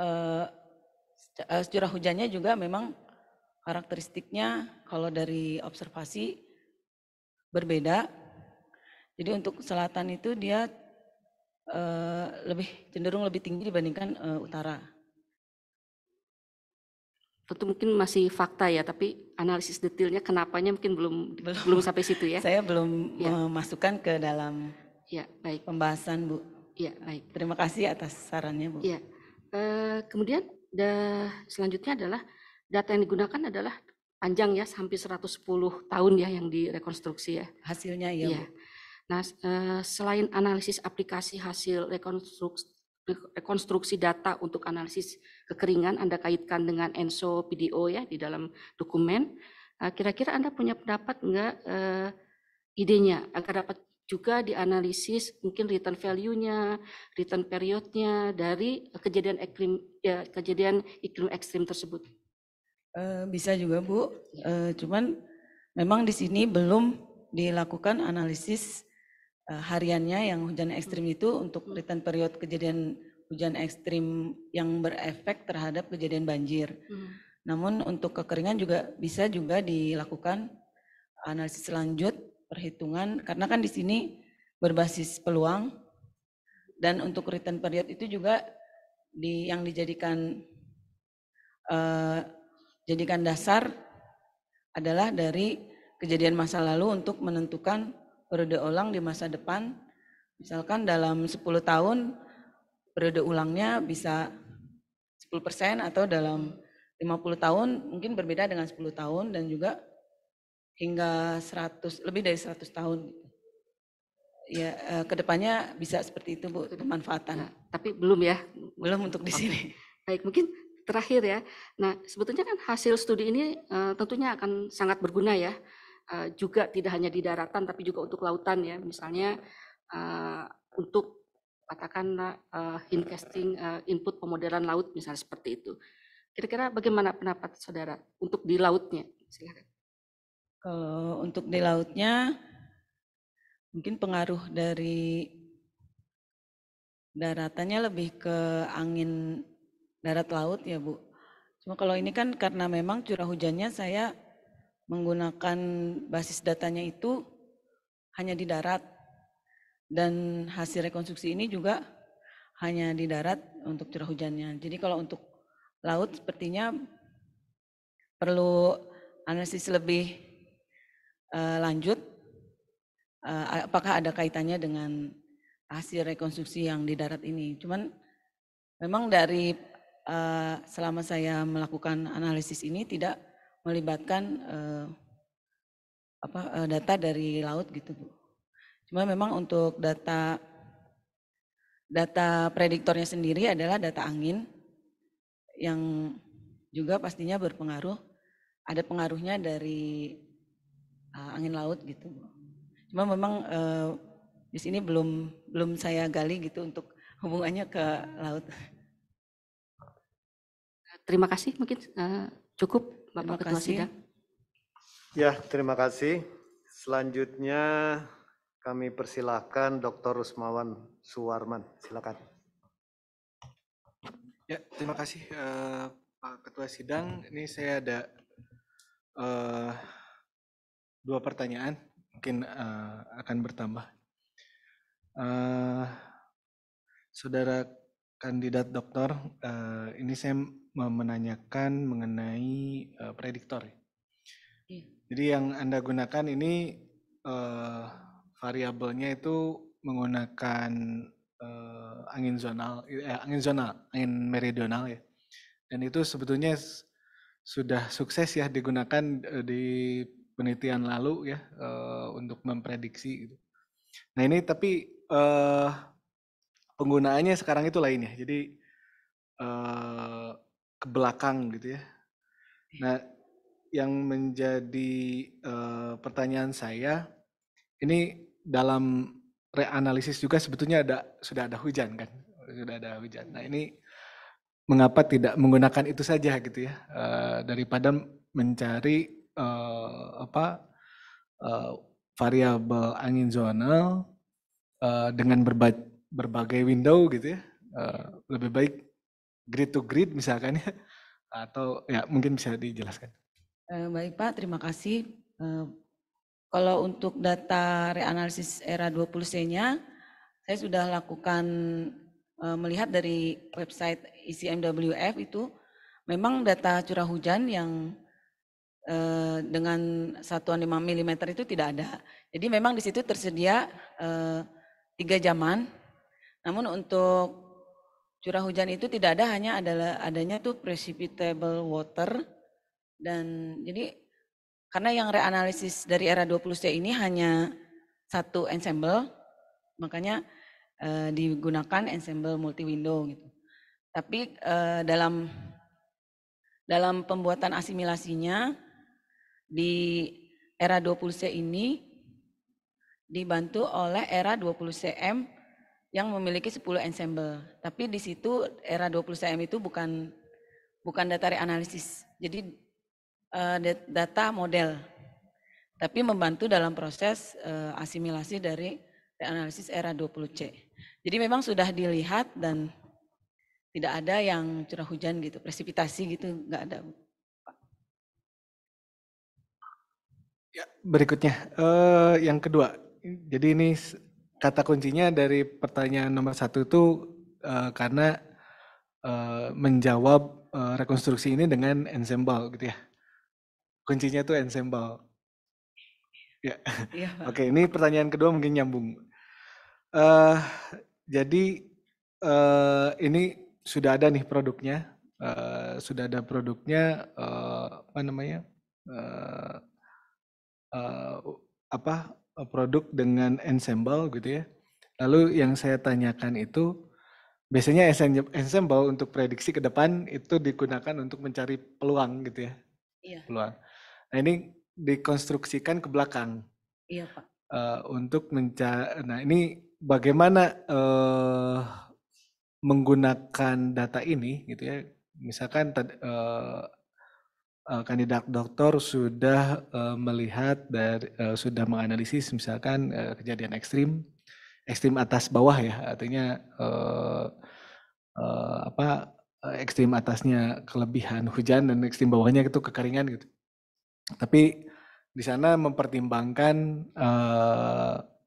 uh, curah hujannya juga memang karakteristiknya kalau dari observasi berbeda. Jadi untuk selatan itu dia uh, lebih cenderung lebih tinggi dibandingkan uh, utara tentu mungkin masih fakta ya, tapi analisis detailnya kenapanya mungkin belum belum, belum sampai situ ya. Saya belum ya. memasukkan ke dalam ya, baik. pembahasan Bu. Ya, baik. Terima kasih atas sarannya Bu. Ya. E, kemudian da, selanjutnya adalah data yang digunakan adalah panjang ya sampai 110 tahun ya yang direkonstruksi ya. Hasilnya ya. ya. Bu. Nah, eh, selain analisis aplikasi hasil rekonstruksi rekonstruksi data untuk analisis kekeringan Anda kaitkan dengan ENSO PDO ya di dalam dokumen. Eh, kira-kira Anda punya pendapat enggak uh, eh, idenya agar dapat juga dianalisis mungkin return value-nya, return period periode-nya dari kejadian ekstrim ya, kejadian iklim ekstrim tersebut. Eh, bisa juga Bu, cuman memang di sini belum dilakukan analisis Eh, hariannya yang hujan ekstrim itu untuk return period kejadian hujan ekstrim yang berefek terhadap kejadian banjir. Hmm. Namun untuk kekeringan juga bisa juga dilakukan analisis lanjut perhitungan karena kan di sini berbasis peluang dan untuk return period itu juga di yang dijadikan eh, jadikan dasar adalah dari kejadian masa lalu untuk menentukan periode ulang di masa depan, misalkan dalam 10 tahun periode ulangnya bisa 10% atau dalam 50 tahun mungkin berbeda dengan 10 tahun dan juga hingga 100 lebih dari 100 tahun ya eh, kedepannya bisa seperti itu bu pemanfaatan. Nah, tapi belum ya, belum untuk di sini. Baik mungkin terakhir ya. Nah sebetulnya kan hasil studi ini eh, tentunya akan sangat berguna ya Eh, juga tidak hanya di daratan tapi juga untuk lautan ya misalnya uh, untuk katakan uh, eh, investing uh, input pemodelan laut misalnya seperti itu. Kira-kira bagaimana pendapat saudara untuk di lautnya? silahkan Kalau untuk di lautnya mungkin pengaruh dari daratannya lebih ke angin darat laut ya Bu. Cuma kalau ini kan karena memang curah hujannya saya menggunakan basis datanya itu hanya di darat dan hasil rekonstruksi ini juga hanya di darat untuk curah hujannya. Jadi kalau untuk laut sepertinya perlu analisis lebih uh, lanjut uh, apakah ada kaitannya dengan hasil rekonstruksi yang di darat ini. Cuman memang dari uh, selama saya melakukan analisis ini tidak melibatkan eh, apa eh, data dari laut gitu Bu. Cuma memang untuk data data prediktornya sendiri adalah data angin yang juga pastinya berpengaruh ada pengaruhnya dari uh, angin laut gitu. Cuma memang uh, di sini belum belum saya gali gitu untuk hubungannya ke laut. Terima kasih mungkin uh, cukup Bapak terima kasih. Sidang. Ya, terima kasih. Selanjutnya kami persilahkan Dr. Rusmawan Suwarman. Silakan. Ya, terima kasih uh, Pak Ketua Sidang. Ini saya ada uh, dua pertanyaan, mungkin uh, akan bertambah. Uh, Saudara kandidat dokter, uh, eh, ini saya menanyakan mengenai uh, prediktor. Ya. Iya. Jadi yang Anda gunakan ini uh, variabelnya itu menggunakan uh, angin zonal, eh, angin zonal, angin meridional ya. Dan itu sebetulnya sudah sukses ya digunakan di penelitian lalu ya uh, untuk memprediksi. Gitu. Nah ini tapi uh, penggunaannya sekarang itu lainnya Jadi uh, ke belakang gitu ya. Iya. Nah, yang menjadi eh, pertanyaan saya ini dalam reanalisis juga sebetulnya ada sudah ada hujan kan, sudah ada hujan. Nah ini mengapa tidak menggunakan itu saja gitu ya eh, daripada mencari uh, apa uh, variabel angin zonal uh, dengan berbagai berbagai window gitu ya. Uh, lebih baik grid to grid misalkan ya atau ya mungkin bisa dijelaskan. Uh, baik Pak, terima kasih. Uh, kalau untuk data reanalisis era 20C-nya, saya sudah lakukan uh, melihat dari website ICMWF e itu memang data curah hujan yang dengan satuan 5 mm itu tidak ada. Jadi memang di situ tersedia tiga zaman, namun untuk curah hujan itu tidak ada hanya adalah adanya tuh precipitable water dan jadi karena yang reanalisis dari era 20C ini hanya satu ensemble makanya e, digunakan ensemble multi window gitu. Tapi e, dalam dalam pembuatan asimilasinya di era 20C ini dibantu oleh era 20CM yang memiliki 10 ensemble. Tapi di situ era 20 CM itu bukan bukan data reanalisis. Jadi eh, data model. Tapi membantu dalam proses eh, asimilasi dari reanalisis era 20C. Jadi memang sudah dilihat dan tidak ada yang curah hujan gitu, presipitasi gitu nggak ada. Ya, berikutnya uh, yang kedua. Jadi ini kata kuncinya dari pertanyaan nomor satu itu uh, karena uh, menjawab uh, rekonstruksi ini dengan ensemble gitu ya. Kuncinya itu ensemble. Ya. Yeah. Oke, okay, ini pertanyaan kedua mungkin nyambung. Uh, jadi uh, ini sudah ada nih produknya, uh, sudah ada produknya uh, apa namanya? Uh, uh, apa Eh, produk dengan ensemble gitu ya. Lalu yang saya tanyakan itu biasanya ensemble untuk prediksi ke depan itu digunakan untuk mencari peluang gitu ya. Iya. Peluang. Nah ini dikonstruksikan ke belakang. Iya Pak. Uh, untuk mencari, nah ini bagaimana uh, menggunakan data ini gitu ya. Misalkan uh, Eh, kandidat doktor sudah eh, melihat dan eh, sudah menganalisis misalkan kejadian ekstrim ekstrim atas bawah ya artinya apa ekstrim atasnya kelebihan hujan dan ekstrim bawahnya itu kekeringan gitu tapi di sana mempertimbangkan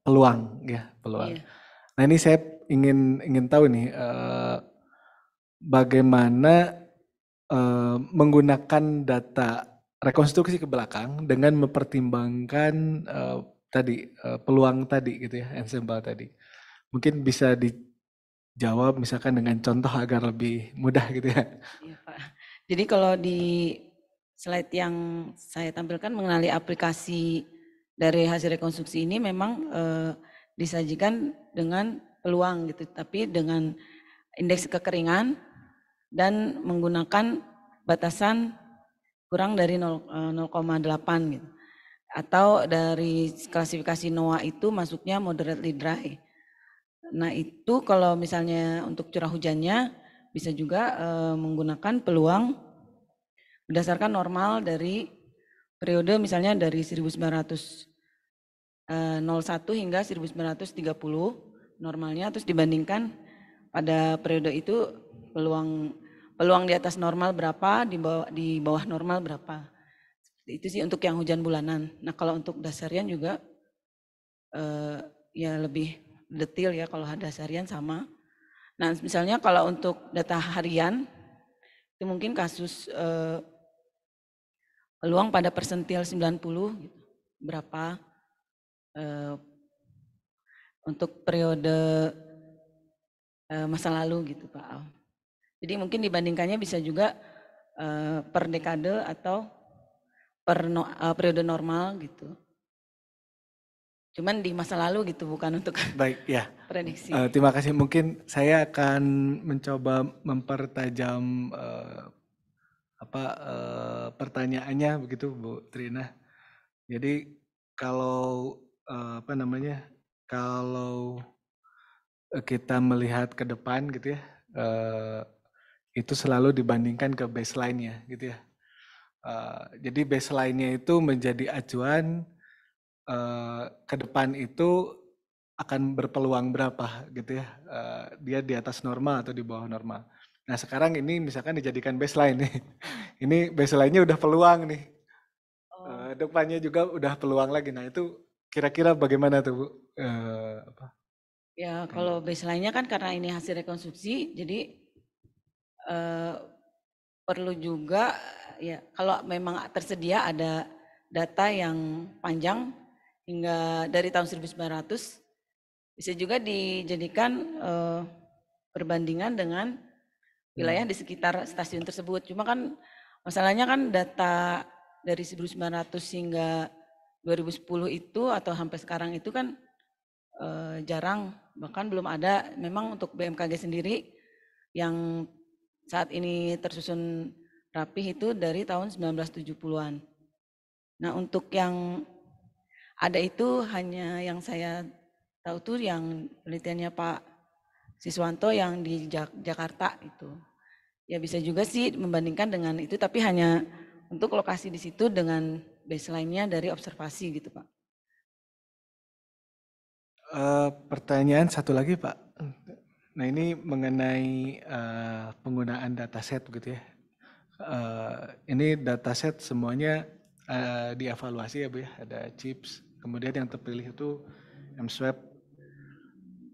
peluang ya peluang iya. nah ini saya ingin ingin tahu nih bagaimana Eh, menggunakan data rekonstruksi ke belakang dengan mempertimbangkan uh, tadi uh, peluang tadi gitu ya ensemble tadi mungkin bisa dijawab misalkan dengan contoh agar lebih mudah gitu ya. ya Pak. Jadi kalau di slide yang saya tampilkan mengenali aplikasi dari hasil rekonstruksi ini memang disajikan dengan peluang gitu, tapi dengan indeks kekeringan dan menggunakan batasan kurang dari 0,8 eh, gitu. Atau dari klasifikasi NOAA itu masuknya moderately dry. Nah itu kalau misalnya untuk curah hujannya bisa juga e, menggunakan peluang berdasarkan normal dari periode misalnya dari 1901 eh, hingga 1930 normalnya terus dibandingkan pada periode itu peluang peluang di atas normal berapa, di bawah, di bawah normal berapa. itu sih untuk yang hujan bulanan. Nah kalau untuk dasarian juga eh, ya lebih detil ya kalau dasarian sama. Nah misalnya kalau untuk data harian itu mungkin kasus eh, peluang pada persentil 90 gitu, berapa eh, untuk periode eh, masa lalu gitu Pak Al. Jadi mungkin dibandingkannya bisa juga uh, per dekade atau per no, uh, periode normal gitu. Cuman di masa lalu gitu bukan untuk *laughs* baik ya. prediksi. Uh, terima kasih. Mungkin saya akan mencoba mempertajam uh, apa uh, pertanyaannya begitu Bu Trina. Jadi kalau uh, apa namanya? Kalau kita melihat ke depan gitu ya. Uh, itu selalu dibandingkan ke baseline-nya gitu ya. Uh, jadi baseline-nya itu menjadi acuan uh, ke depan itu akan berpeluang berapa gitu ya. Uh, dia di atas normal atau di bawah normal. Nah sekarang ini misalkan dijadikan baseline nih. *laughs* ini baseline-nya udah peluang nih. Uh, depannya juga udah peluang lagi. Nah itu kira-kira bagaimana tuh Bu? Uh, apa? Ya kalau gitu. baseline-nya kan karena ini hasil rekonstruksi jadi eh, perlu juga ya kalau memang tersedia ada data yang panjang hingga dari tahun 1900 bisa juga dijadikan eh, perbandingan dengan wilayah hmm. di sekitar stasiun tersebut. Cuma kan masalahnya kan data dari 1900 hingga 2010 itu atau sampai sekarang itu kan eh, jarang bahkan belum ada memang untuk BMKG sendiri yang saat ini tersusun rapih itu dari tahun 1970-an. Nah, untuk yang ada itu hanya yang saya tahu tuh yang penelitiannya Pak Siswanto yang di Jak Jakarta itu. Ya bisa juga sih membandingkan dengan itu tapi hanya untuk lokasi di situ dengan baseline-nya dari observasi gitu, Pak. Uh, pertanyaan satu lagi, Pak. Nah ini mengenai uh, penggunaan dataset gitu ya. Uh, ini dataset semuanya uh, dievaluasi ya Bu ya. Ada chips, kemudian yang terpilih itu M-Swap.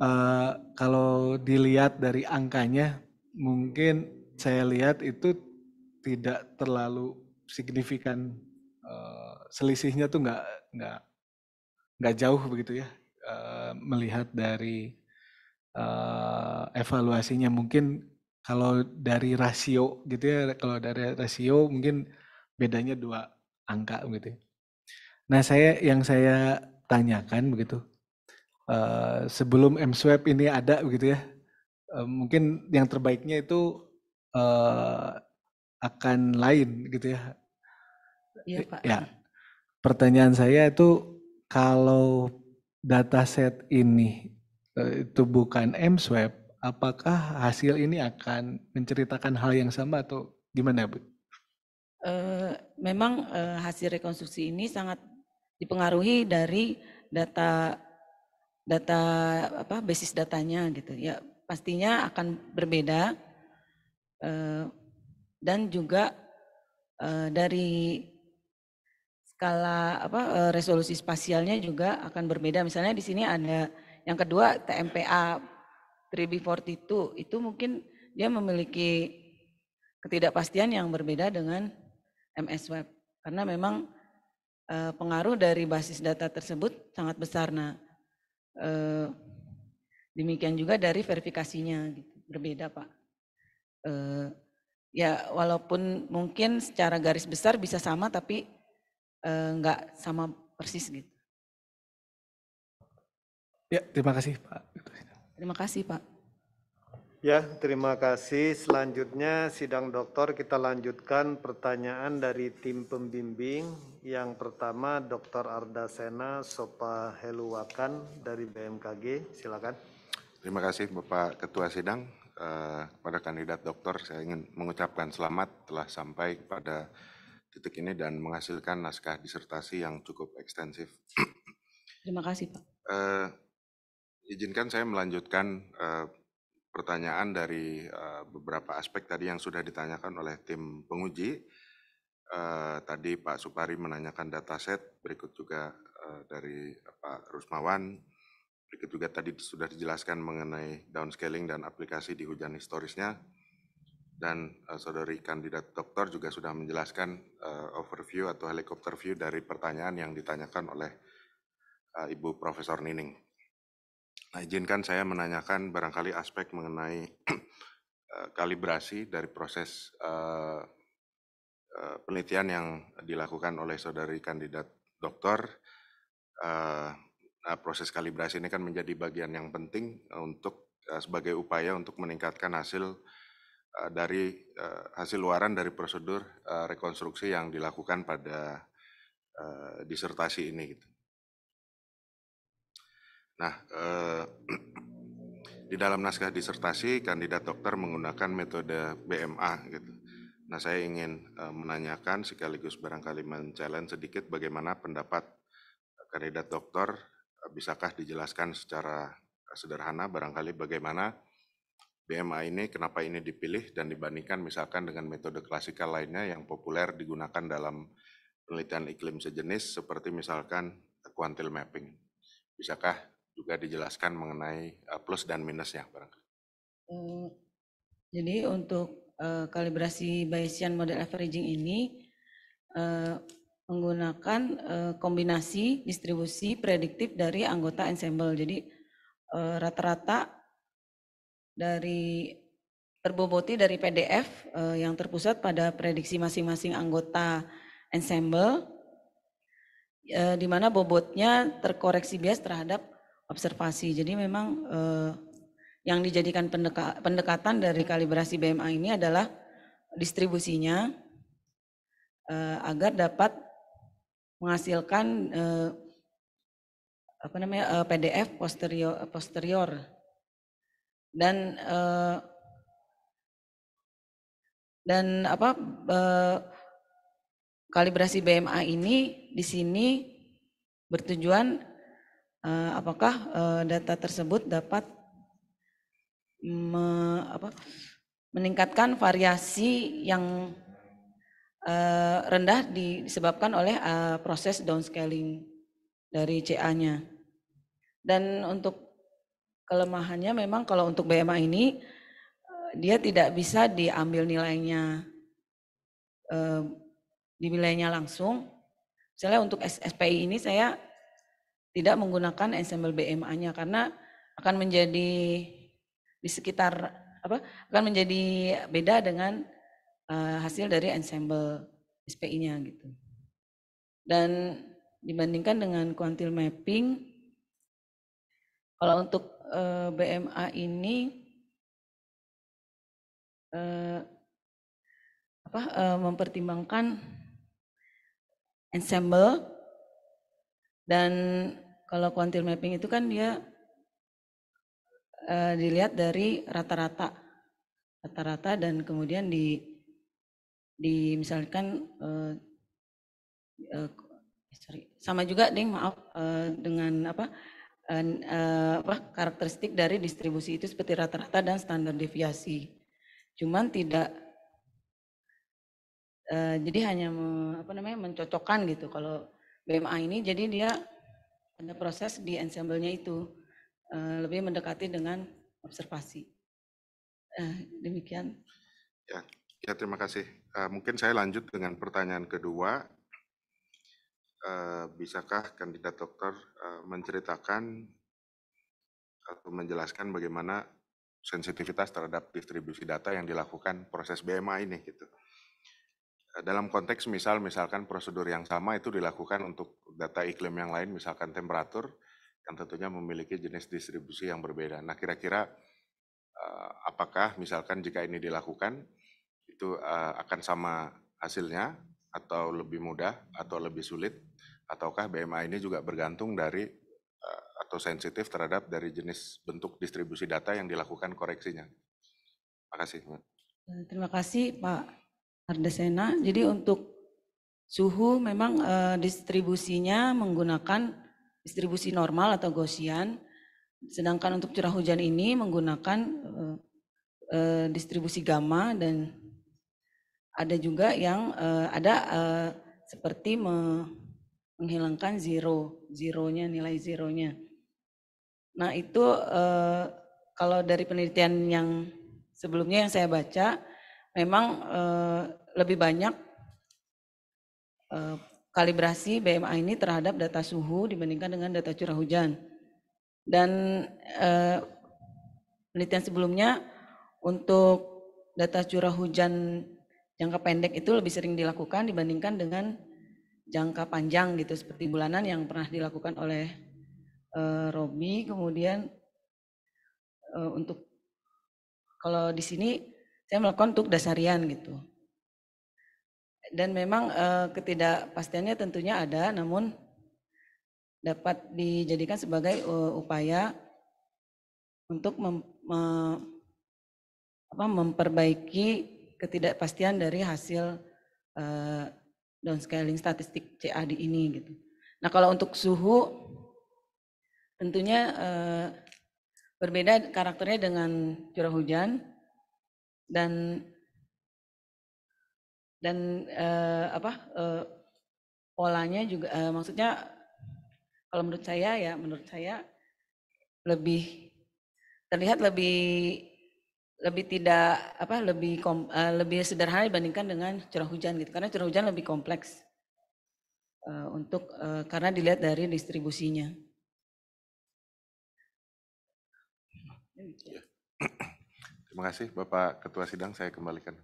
Uh, kalau dilihat dari angkanya, mungkin saya lihat itu tidak terlalu signifikan uh, selisihnya tuh nggak nggak nggak jauh begitu ya uh, melihat dari uh, evaluasinya mungkin kalau dari rasio gitu ya kalau dari rasio mungkin bedanya dua angka begitu. Ya. Nah saya yang saya tanyakan begitu uh, sebelum M Swab ini ada begitu ya uh, mungkin yang terbaiknya itu uh, akan lain gitu ya. Iya Pak. Ya pertanyaan saya itu kalau data set ini Eh, itu bukan M Swab, apakah hasil ini akan menceritakan hal yang sama atau gimana, Bu? Eh, memang eh, hasil rekonstruksi ini sangat dipengaruhi dari data data apa basis datanya gitu ya pastinya akan berbeda dan juga dari skala apa resolusi spasialnya juga akan berbeda misalnya di sini ada yang kedua TMPA 3B42 itu mungkin dia memiliki ketidakpastian yang berbeda dengan MS Web karena memang eh, pengaruh dari basis data tersebut sangat besar. Nah, eh, demikian juga dari verifikasinya gitu. berbeda, Pak. Eh, ya walaupun mungkin secara garis besar bisa sama tapi nggak sama persis gitu. Ya, terima kasih Pak. Terima kasih Pak. Ya, terima kasih. Selanjutnya sidang doktor kita lanjutkan pertanyaan dari tim pembimbing. Yang pertama Dr. Arda Sena Sopa Heluwakan dari BMKG. Silakan. Terima kasih Bapak Ketua Sidang. Eh, kepada kandidat dokter saya ingin mengucapkan selamat telah sampai pada titik ini dan menghasilkan naskah disertasi yang cukup ekstensif. Terima kasih Pak. Eh, Izinkan saya melanjutkan uh, pertanyaan dari uh, beberapa aspek tadi yang sudah ditanyakan oleh tim penguji. Uh, tadi Pak Supari menanyakan dataset, berikut juga uh, dari Pak Rusmawan, berikut juga tadi sudah dijelaskan mengenai downscaling dan aplikasi di hujan historisnya, dan uh, saudari kandidat dokter juga sudah menjelaskan uh, overview atau helikopter view dari pertanyaan yang ditanyakan oleh uh, Ibu Profesor Nining. Nah, izinkan saya menanyakan barangkali aspek mengenai *clears throat* eh, kalibrasi dari proses eh, eh, penelitian yang dilakukan oleh saudari kandidat doktor. nah, proses kalibrasi ini kan menjadi bagian yang penting untuk sebagai upaya untuk meningkatkan hasil dari hasil luaran dari prosedur rekonstruksi yang dilakukan pada disertasi ini. Gitu. Nah, eh, *clears throat* di dalam naskah disertasi kandidat dokter menggunakan metode BMA gitu. Nah, saya ingin eh, menanyakan sekaligus barangkali men-challenge sedikit bagaimana pendapat eh, kandidat dokter eh, bisakah dijelaskan secara eh, sederhana barangkali bagaimana BMA ini kenapa ini dipilih dan dibandingkan misalkan dengan metode klasikal lainnya yang populer digunakan dalam penelitian iklim sejenis seperti misalkan quantile mapping. Bisakah juga dijelaskan mengenai eh, plus dan minusnya barangkali. Mmm, jadi untuk eh, kalibrasi Bayesian model averaging ini eh, menggunakan kombinasi distribusi prediktif dari anggota ensemble. Jadi rata-rata dari terboboti dari PDF yang terpusat pada prediksi masing-masing anggota ensemble di mana bobotnya terkoreksi bias terhadap observasi. Jadi memang eh, yang dijadikan pendeka, pendekatan dari kalibrasi BMA ini adalah distribusinya eh, agar dapat menghasilkan eh, apa namanya eh, PDF posterior posterior dan eh, dan apa eh, kalibrasi BMA ini di sini bertujuan Eh, apakah eh, data tersebut dapat me, apa, meningkatkan variasi yang eh, rendah disebabkan oleh proses downscaling dari CA-nya. Dan untuk kelemahannya memang kalau untuk BMA ini dia tidak bisa diambil nilainya di nilainya langsung. Misalnya untuk SPI ini saya tidak menggunakan ensemble BMA-nya karena akan menjadi di sekitar apa akan menjadi beda dengan uh, hasil dari ensemble SPI-nya gitu. Dan dibandingkan dengan kuantil mapping kalau untuk uh, eh, BMA ini uh, apa uh, mempertimbangkan ensemble dan kalau kuantil mapping itu kan dia uh, dilihat dari rata-rata, rata-rata dan kemudian di di misalkan uh, uh, sorry sama juga ding maaf uh, dengan apa uh, apa karakteristik dari distribusi itu seperti rata-rata dan standar deviasi cuman tidak jadi hanya apa namanya mencocokkan gitu kalau BMA ini jadi dia ada proses di ensemble-nya itu eh, lebih mendekati dengan observasi. Eh, demikian. Ya, ya terima kasih. Eh, mungkin saya lanjut dengan pertanyaan kedua. bisakah kandidat dokter menceritakan atau menjelaskan bagaimana sensitivitas terhadap distribusi data yang dilakukan proses BMA ini gitu dalam konteks misal misalkan prosedur yang sama itu dilakukan untuk data iklim yang lain misalkan temperatur yang tentunya memiliki jenis distribusi yang berbeda. Nah kira-kira eh, apakah misalkan jika ini dilakukan itu eh, akan sama hasilnya atau lebih mudah atau lebih sulit ataukah BMA ini juga bergantung dari eh, atau sensitif terhadap dari jenis bentuk distribusi data yang dilakukan koreksinya. Terima kasih. Terima kasih Pak Ardesena. Jadi untuk suhu memang e, distribusinya menggunakan distribusi normal atau Gaussian, sedangkan untuk curah hujan ini menggunakan e, e, distribusi gamma dan ada juga yang e, ada e, seperti me, menghilangkan zero, zeronya nilai zeronya. Nah itu e, kalau dari penelitian yang sebelumnya yang saya baca memang eh, lebih banyak eh, kalibrasi BMA ini terhadap data suhu dibandingkan dengan data curah hujan. Dan eh, penelitian sebelumnya untuk data curah hujan jangka pendek itu lebih sering dilakukan dibandingkan dengan jangka panjang gitu seperti bulanan yang pernah dilakukan oleh uh, Robi kemudian uh, untuk kalau di sini saya melakukan untuk dasarian gitu. Dan memang eh, ketidakpastiannya tentunya ada, namun dapat dijadikan sebagai uh, upaya untuk mem, me, apa, memperbaiki ketidakpastian dari hasil uh, downscaling statistik CAD ini gitu. Nah kalau untuk suhu tentunya uh, berbeda karakternya dengan curah hujan dan dan uh, apa uh, polanya juga uh, maksudnya kalau menurut saya ya menurut saya lebih terlihat lebih lebih tidak apa lebih kom, uh, lebih sederhana dibandingkan dengan curah hujan gitu karena curah hujan lebih kompleks uh, untuk uh, karena dilihat dari distribusinya. Iya. Terima kasih Bapak Ketua Sidang, saya kembalikan.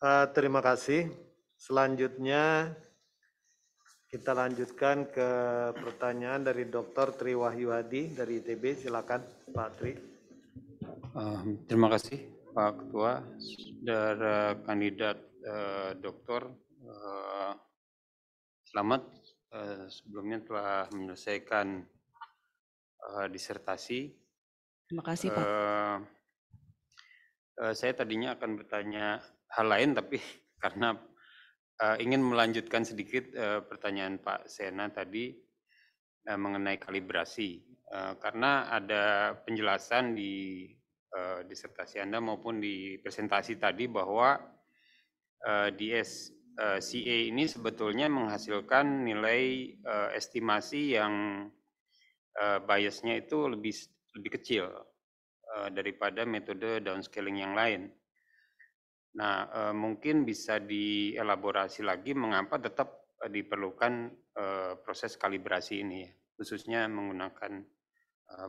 Uh, terima kasih. Selanjutnya kita lanjutkan ke pertanyaan dari Dr. Tri Wahyuadi dari ITB. Silakan Pak Tri. Uh, terima kasih Pak Ketua, saudara kandidat uh, eh, dokter, Uh, selamat uh, sebelumnya telah menyelesaikan uh, disertasi Terima kasih Pak. Uh, uh, saya tadinya akan bertanya hal lain tapi *laughs* karena uh, ingin melanjutkan sedikit uh, pertanyaan Pak Sena tadi uh, mengenai kalibrasi uh, karena ada penjelasan di uh, disertasi Anda maupun di presentasi tadi bahwa uh, di CA ini sebetulnya menghasilkan nilai uh, estimasi yang uh, biasnya itu lebih lebih kecil eh, daripada metode downscaling yang lain. Nah, eh, mungkin bisa dielaborasi lagi mengapa tetap eh, diperlukan proses kalibrasi ini, khususnya menggunakan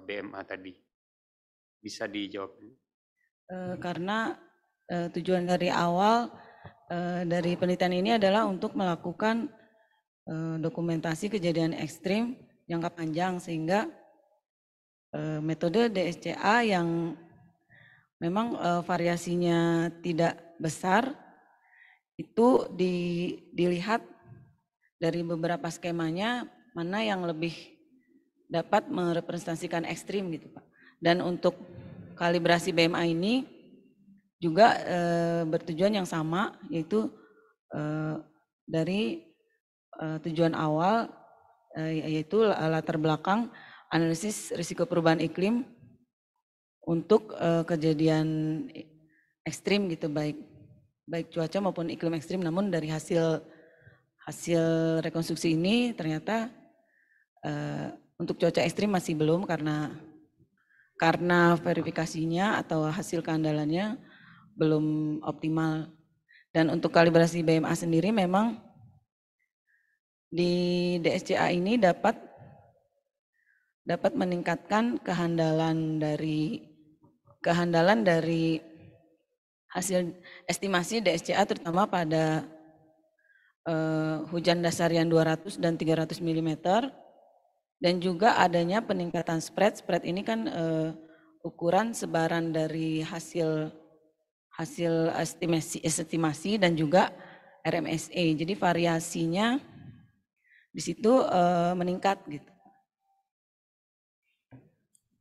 BMA tadi. Bisa dijawab? Hmm. karena tujuan dari awal dari penelitian ini adalah untuk melakukan dokumentasi kejadian ekstrim jangka panjang sehingga Eh, metode DSCA yang memang eh, variasinya tidak besar itu di, dilihat dari beberapa skemanya mana yang lebih dapat merepresentasikan ekstrim gitu Pak. Dan untuk kalibrasi BMA ini juga e, bertujuan yang sama yaitu e, dari e, tujuan awal e, yaitu latar belakang analisis risiko perubahan iklim untuk uh, kejadian ekstrim gitu baik baik cuaca maupun iklim ekstrim namun dari hasil hasil rekonstruksi ini ternyata uh, untuk cuaca ekstrim masih belum karena karena verifikasinya atau hasil keandalannya belum optimal dan untuk kalibrasi BMA sendiri memang di DSCA ini dapat dapat meningkatkan kehandalan dari kehandalan dari hasil estimasi DSCA terutama pada uh, hujan dasar yang 200 dan 300 mm dan juga adanya peningkatan spread. Spread ini kan uh, ukuran sebaran dari hasil hasil estimasi estimasi dan juga RMSE. Jadi variasinya di situ uh, meningkat gitu.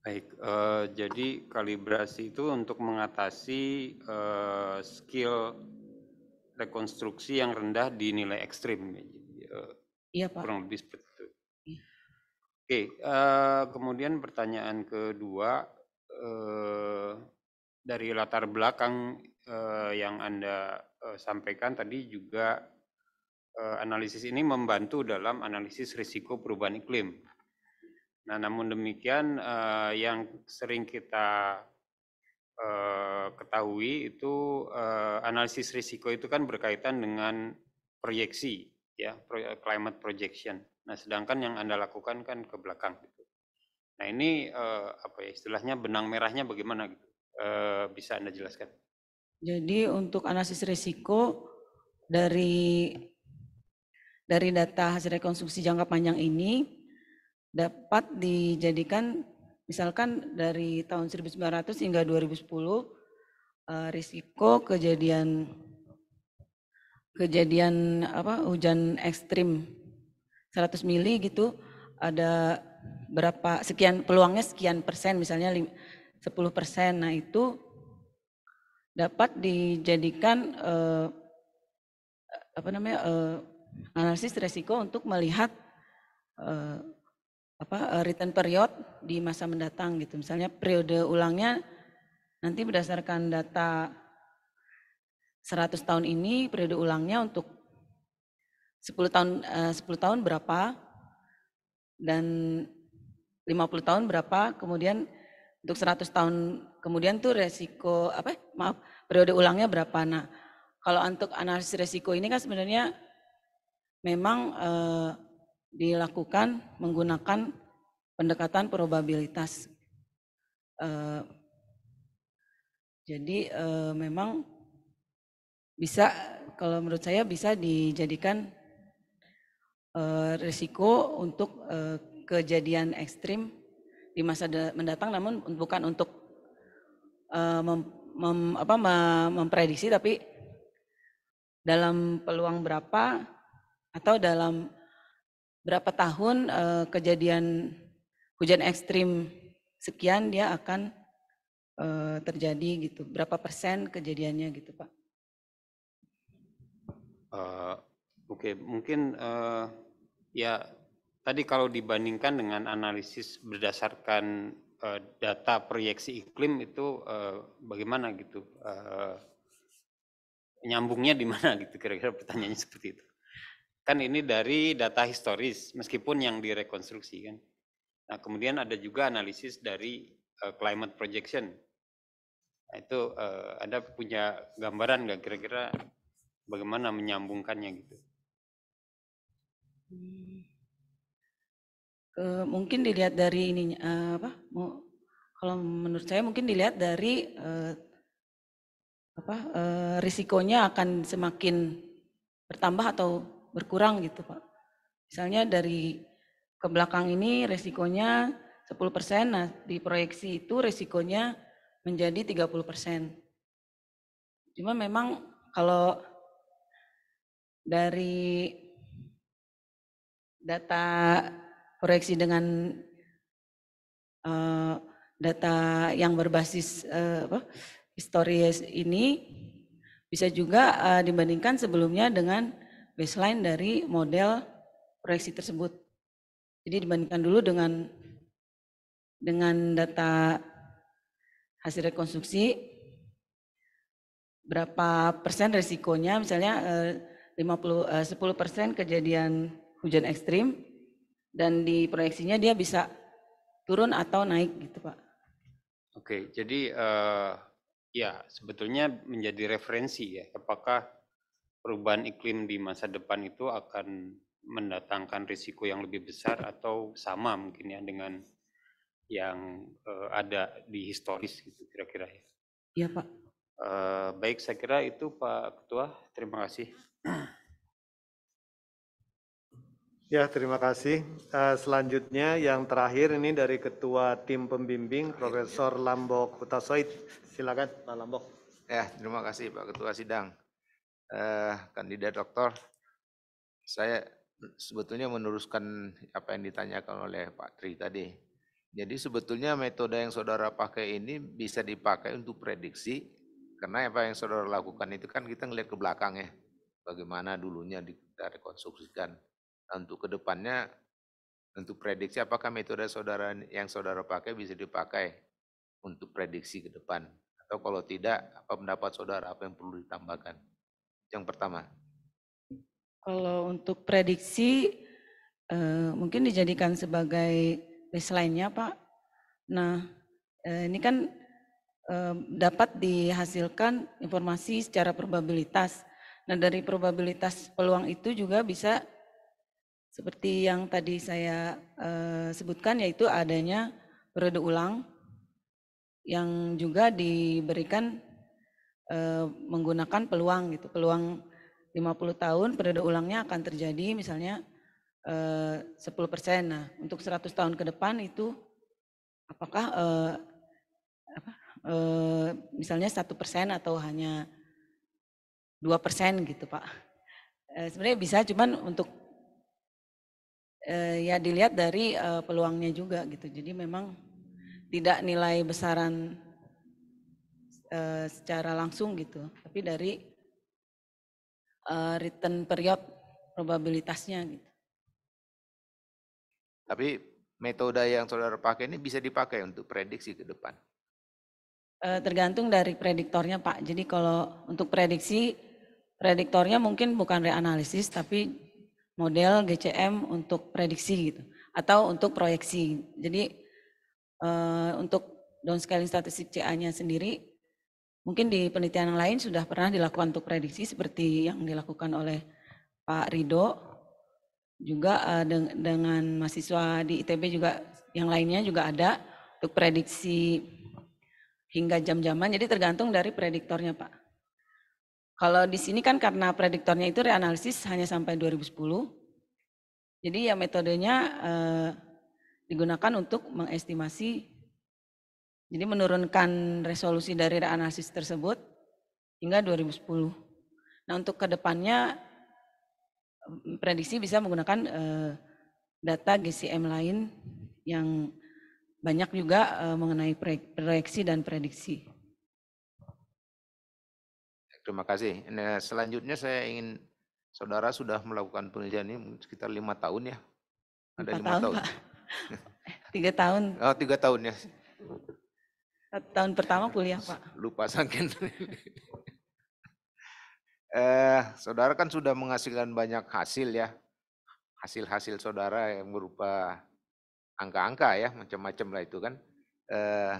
Baik, uh, jadi kalibrasi itu untuk mengatasi uh, skill rekonstruksi yang rendah di nilai ekstrim. Eh, iya Pak. Kurang lebih seperti itu. Iya. Oke, uh, kemudian pertanyaan kedua uh, dari latar belakang uh, yang anda uh, sampaikan tadi juga uh, analisis ini membantu dalam analisis risiko perubahan iklim. Nah, namun demikian uh, yang sering kita uh, ketahui itu uh, analisis risiko itu kan berkaitan dengan proyeksi, ya, climate projection. Nah, sedangkan yang Anda lakukan kan ke belakang gitu. Nah, ini uh, apa ya istilahnya benang merahnya bagaimana gitu. Uh, bisa Anda jelaskan? Jadi untuk analisis risiko dari dari data hasil rekonstruksi jangka panjang ini dapat dijadikan misalkan dari tahun 1900 hingga 2010 eh, risiko kejadian kejadian apa hujan ekstrim 100 mili gitu ada berapa sekian peluangnya sekian persen misalnya 10 persen nah itu dapat dijadikan eh, apa namanya eh, analisis resiko untuk melihat eh, apa eh, return period di masa mendatang gitu. Misalnya periode ulangnya nanti berdasarkan data 100 tahun ini periode ulangnya untuk 10 tahun 10 eh, tahun berapa dan 50 tahun berapa kemudian untuk 100 tahun kemudian tuh resiko apa maaf periode ulangnya berapa nah kalau untuk analisis resiko ini kan sebenarnya memang eh, dilakukan menggunakan pendekatan probabilitas. Uh, jadi uh, memang bisa kalau menurut saya bisa dijadikan uh, eh, risiko untuk kejadian ekstrim di masa mendatang, namun bukan untuk mem, mem, apa, memprediksi, tapi dalam peluang berapa atau dalam berapa tahun uh, kejadian hujan ekstrim sekian dia akan uh, terjadi gitu. Berapa persen kejadiannya gitu Pak? Uh, Oke, okay. mungkin uh, ya tadi kalau dibandingkan dengan analisis berdasarkan uh, data proyeksi iklim itu uh, bagaimana gitu uh, nyambungnya di mana gitu kira-kira pertanyaannya seperti itu. Kan ini dari data historis, meskipun yang direkonstruksi kan. Nah, kemudian ada juga analisis dari uh, climate projection. Nah, itu uh, eh, ada punya gambaran nggak kira-kira bagaimana menyambungkannya gitu? Uh, mungkin dilihat dari ini uh, eh, apa? Mau, kalau menurut saya mungkin dilihat dari uh, apa uh, risikonya akan semakin bertambah atau berkurang gitu Pak. Misalnya dari ke belakang ini resikonya 10 persen, nah di proyeksi itu resikonya menjadi 30 persen. Cuma memang kalau dari data proyeksi dengan uh, data yang berbasis uh, historis ini bisa juga uh, dibandingkan sebelumnya dengan baseline dari model proyeksi tersebut. Jadi dibandingkan dulu dengan dengan data hasil rekonstruksi berapa persen resikonya misalnya 50 eh, 10 eh, persen kejadian hujan ekstrim dan di proyeksinya dia bisa turun atau naik gitu pak. Oke jadi uh, ya sebetulnya menjadi referensi ya apakah perubahan iklim di masa depan itu akan mendatangkan risiko yang lebih besar atau sama mungkin ya dengan yang uh, ada di historis gitu kira-kira ya. Iya Pak. Uh, baik saya kira itu Pak Ketua. Terima kasih. Ya, terima kasih. Uh, selanjutnya yang terakhir ini dari Ketua Tim Pembimbing Profesor ya. Lambok Kutasoid. Silakan Pak Lambok. Ya, terima kasih Pak Ketua Sidang eh, kandidat doktor, saya sebetulnya meneruskan apa yang ditanyakan oleh Pak Tri tadi. Jadi sebetulnya metode yang saudara pakai ini bisa dipakai untuk prediksi, karena apa yang saudara lakukan itu kan kita ngelihat ke belakang ya, bagaimana dulunya kita rekonstruksikan. untuk kedepannya, untuk prediksi apakah metode saudara yang saudara pakai bisa dipakai untuk prediksi ke depan atau kalau tidak apa pendapat saudara apa yang perlu ditambahkan yang pertama? Kalau untuk prediksi eh, mungkin dijadikan sebagai baseline-nya Pak. Nah eh, ini kan eh, dapat dihasilkan informasi secara probabilitas. Nah dari probabilitas peluang itu juga bisa seperti yang tadi saya sebutkan yaitu adanya periode ulang yang juga diberikan Eh, menggunakan peluang gitu peluang 50 tahun periode ulangnya akan terjadi misalnya eh, sepuluh 10 persen nah untuk 100 tahun ke depan itu apakah eh, apa, misalnya satu persen atau hanya dua persen gitu pak sebenarnya bisa cuman untuk ya dilihat dari peluangnya juga gitu jadi memang tidak nilai besaran Eh, secara langsung gitu, tapi dari uh, return period probabilitasnya gitu. Tapi metode yang saudara pakai ini bisa dipakai untuk prediksi ke depan. Eh, tergantung dari prediktornya Pak. Jadi kalau untuk prediksi prediktornya mungkin bukan reanalisis tapi model GCM untuk prediksi gitu atau untuk proyeksi. Jadi untuk downscaling statistik CA-nya sendiri Mungkin di penelitian yang lain sudah pernah dilakukan untuk prediksi seperti yang dilakukan oleh Pak Rido juga eh, dengan mahasiswa di ITB juga yang lainnya juga ada untuk prediksi hingga jam-jaman. Jadi tergantung dari prediktornya, Pak. Kalau di sini kan karena prediktornya itu reanalisis hanya sampai 2010. Jadi ya metodenya eh, digunakan untuk mengestimasi jadi menurunkan resolusi dari analisis tersebut hingga 2010. Nah untuk kedepannya prediksi bisa menggunakan uh, data GCM lain yang banyak juga uh, mengenai proyeksi dan prediksi. Terima kasih. Nah, selanjutnya saya ingin saudara sudah melakukan penelitian ini sekitar lima tahun ya. Ada lima tahun. tahun. *laughs* Tiga tahun. Oh, tiga tahun ya. Eh, tahun pertama kuliah, Pak. Lupa saking. *laughs* eh, saudara kan sudah menghasilkan banyak hasil ya. Hasil-hasil saudara yang berupa angka-angka ya, macam-macam lah itu kan. Eh,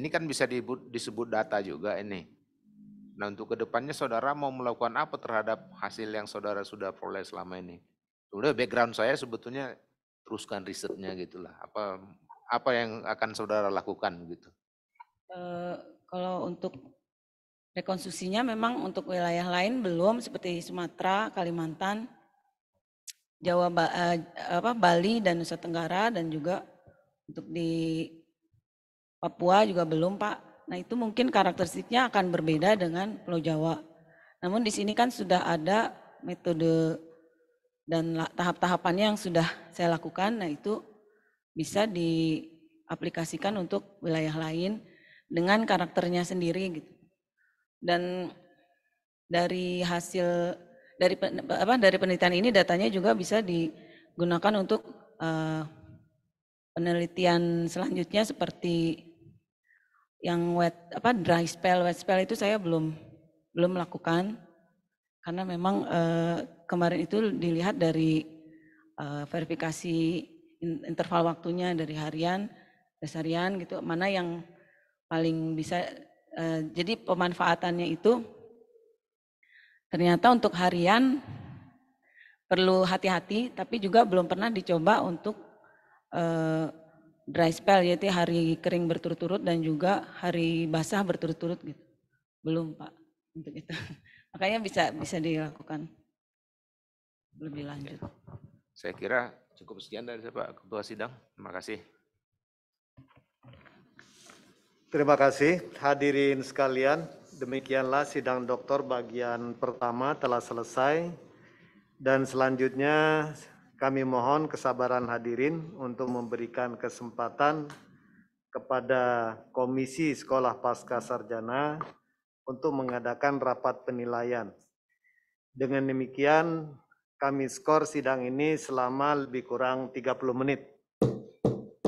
ini kan bisa disebut data juga ini. Nah untuk kedepannya saudara mau melakukan apa terhadap hasil yang saudara sudah peroleh selama ini? Udah background saya sebetulnya teruskan risetnya gitulah. Apa apa yang akan saudara lakukan gitu? Eh, kalau untuk rekonstruksinya memang untuk wilayah lain belum seperti Sumatera, Kalimantan, Jawa, eh, apa, Bali dan Nusa Tenggara dan juga untuk di Papua juga belum Pak. Nah itu mungkin karakteristiknya akan berbeda dengan Pulau Jawa. Namun di sini kan sudah ada metode dan tahap-tahapannya yang sudah saya lakukan, nah itu bisa diaplikasikan untuk wilayah lain dengan karakternya sendiri gitu. Dan dari hasil dari apa dari penelitian ini datanya juga bisa digunakan untuk uh, penelitian selanjutnya seperti yang wet apa dry spell wet spell itu saya belum belum melakukan karena memang uh, kemarin itu dilihat dari uh, verifikasi interval waktunya dari harian, dasarian gitu, mana yang paling bisa eh, jadi pemanfaatannya itu ternyata untuk harian perlu hati-hati tapi juga belum pernah dicoba untuk eh, dry spell yaitu hari kering berturut-turut dan juga hari basah berturut-turut gitu belum pak untuk itu *laughs* makanya bisa bisa dilakukan lebih lanjut saya kira cukup sekian dari Pak Ketua Sidang terima kasih Terima kasih hadirin sekalian. Demikianlah sidang doktor bagian pertama telah selesai. Dan selanjutnya kami mohon kesabaran hadirin untuk memberikan kesempatan kepada Komisi Sekolah Pasca Sarjana untuk mengadakan rapat penilaian. Dengan demikian, kami skor sidang ini selama lebih kurang 30 menit.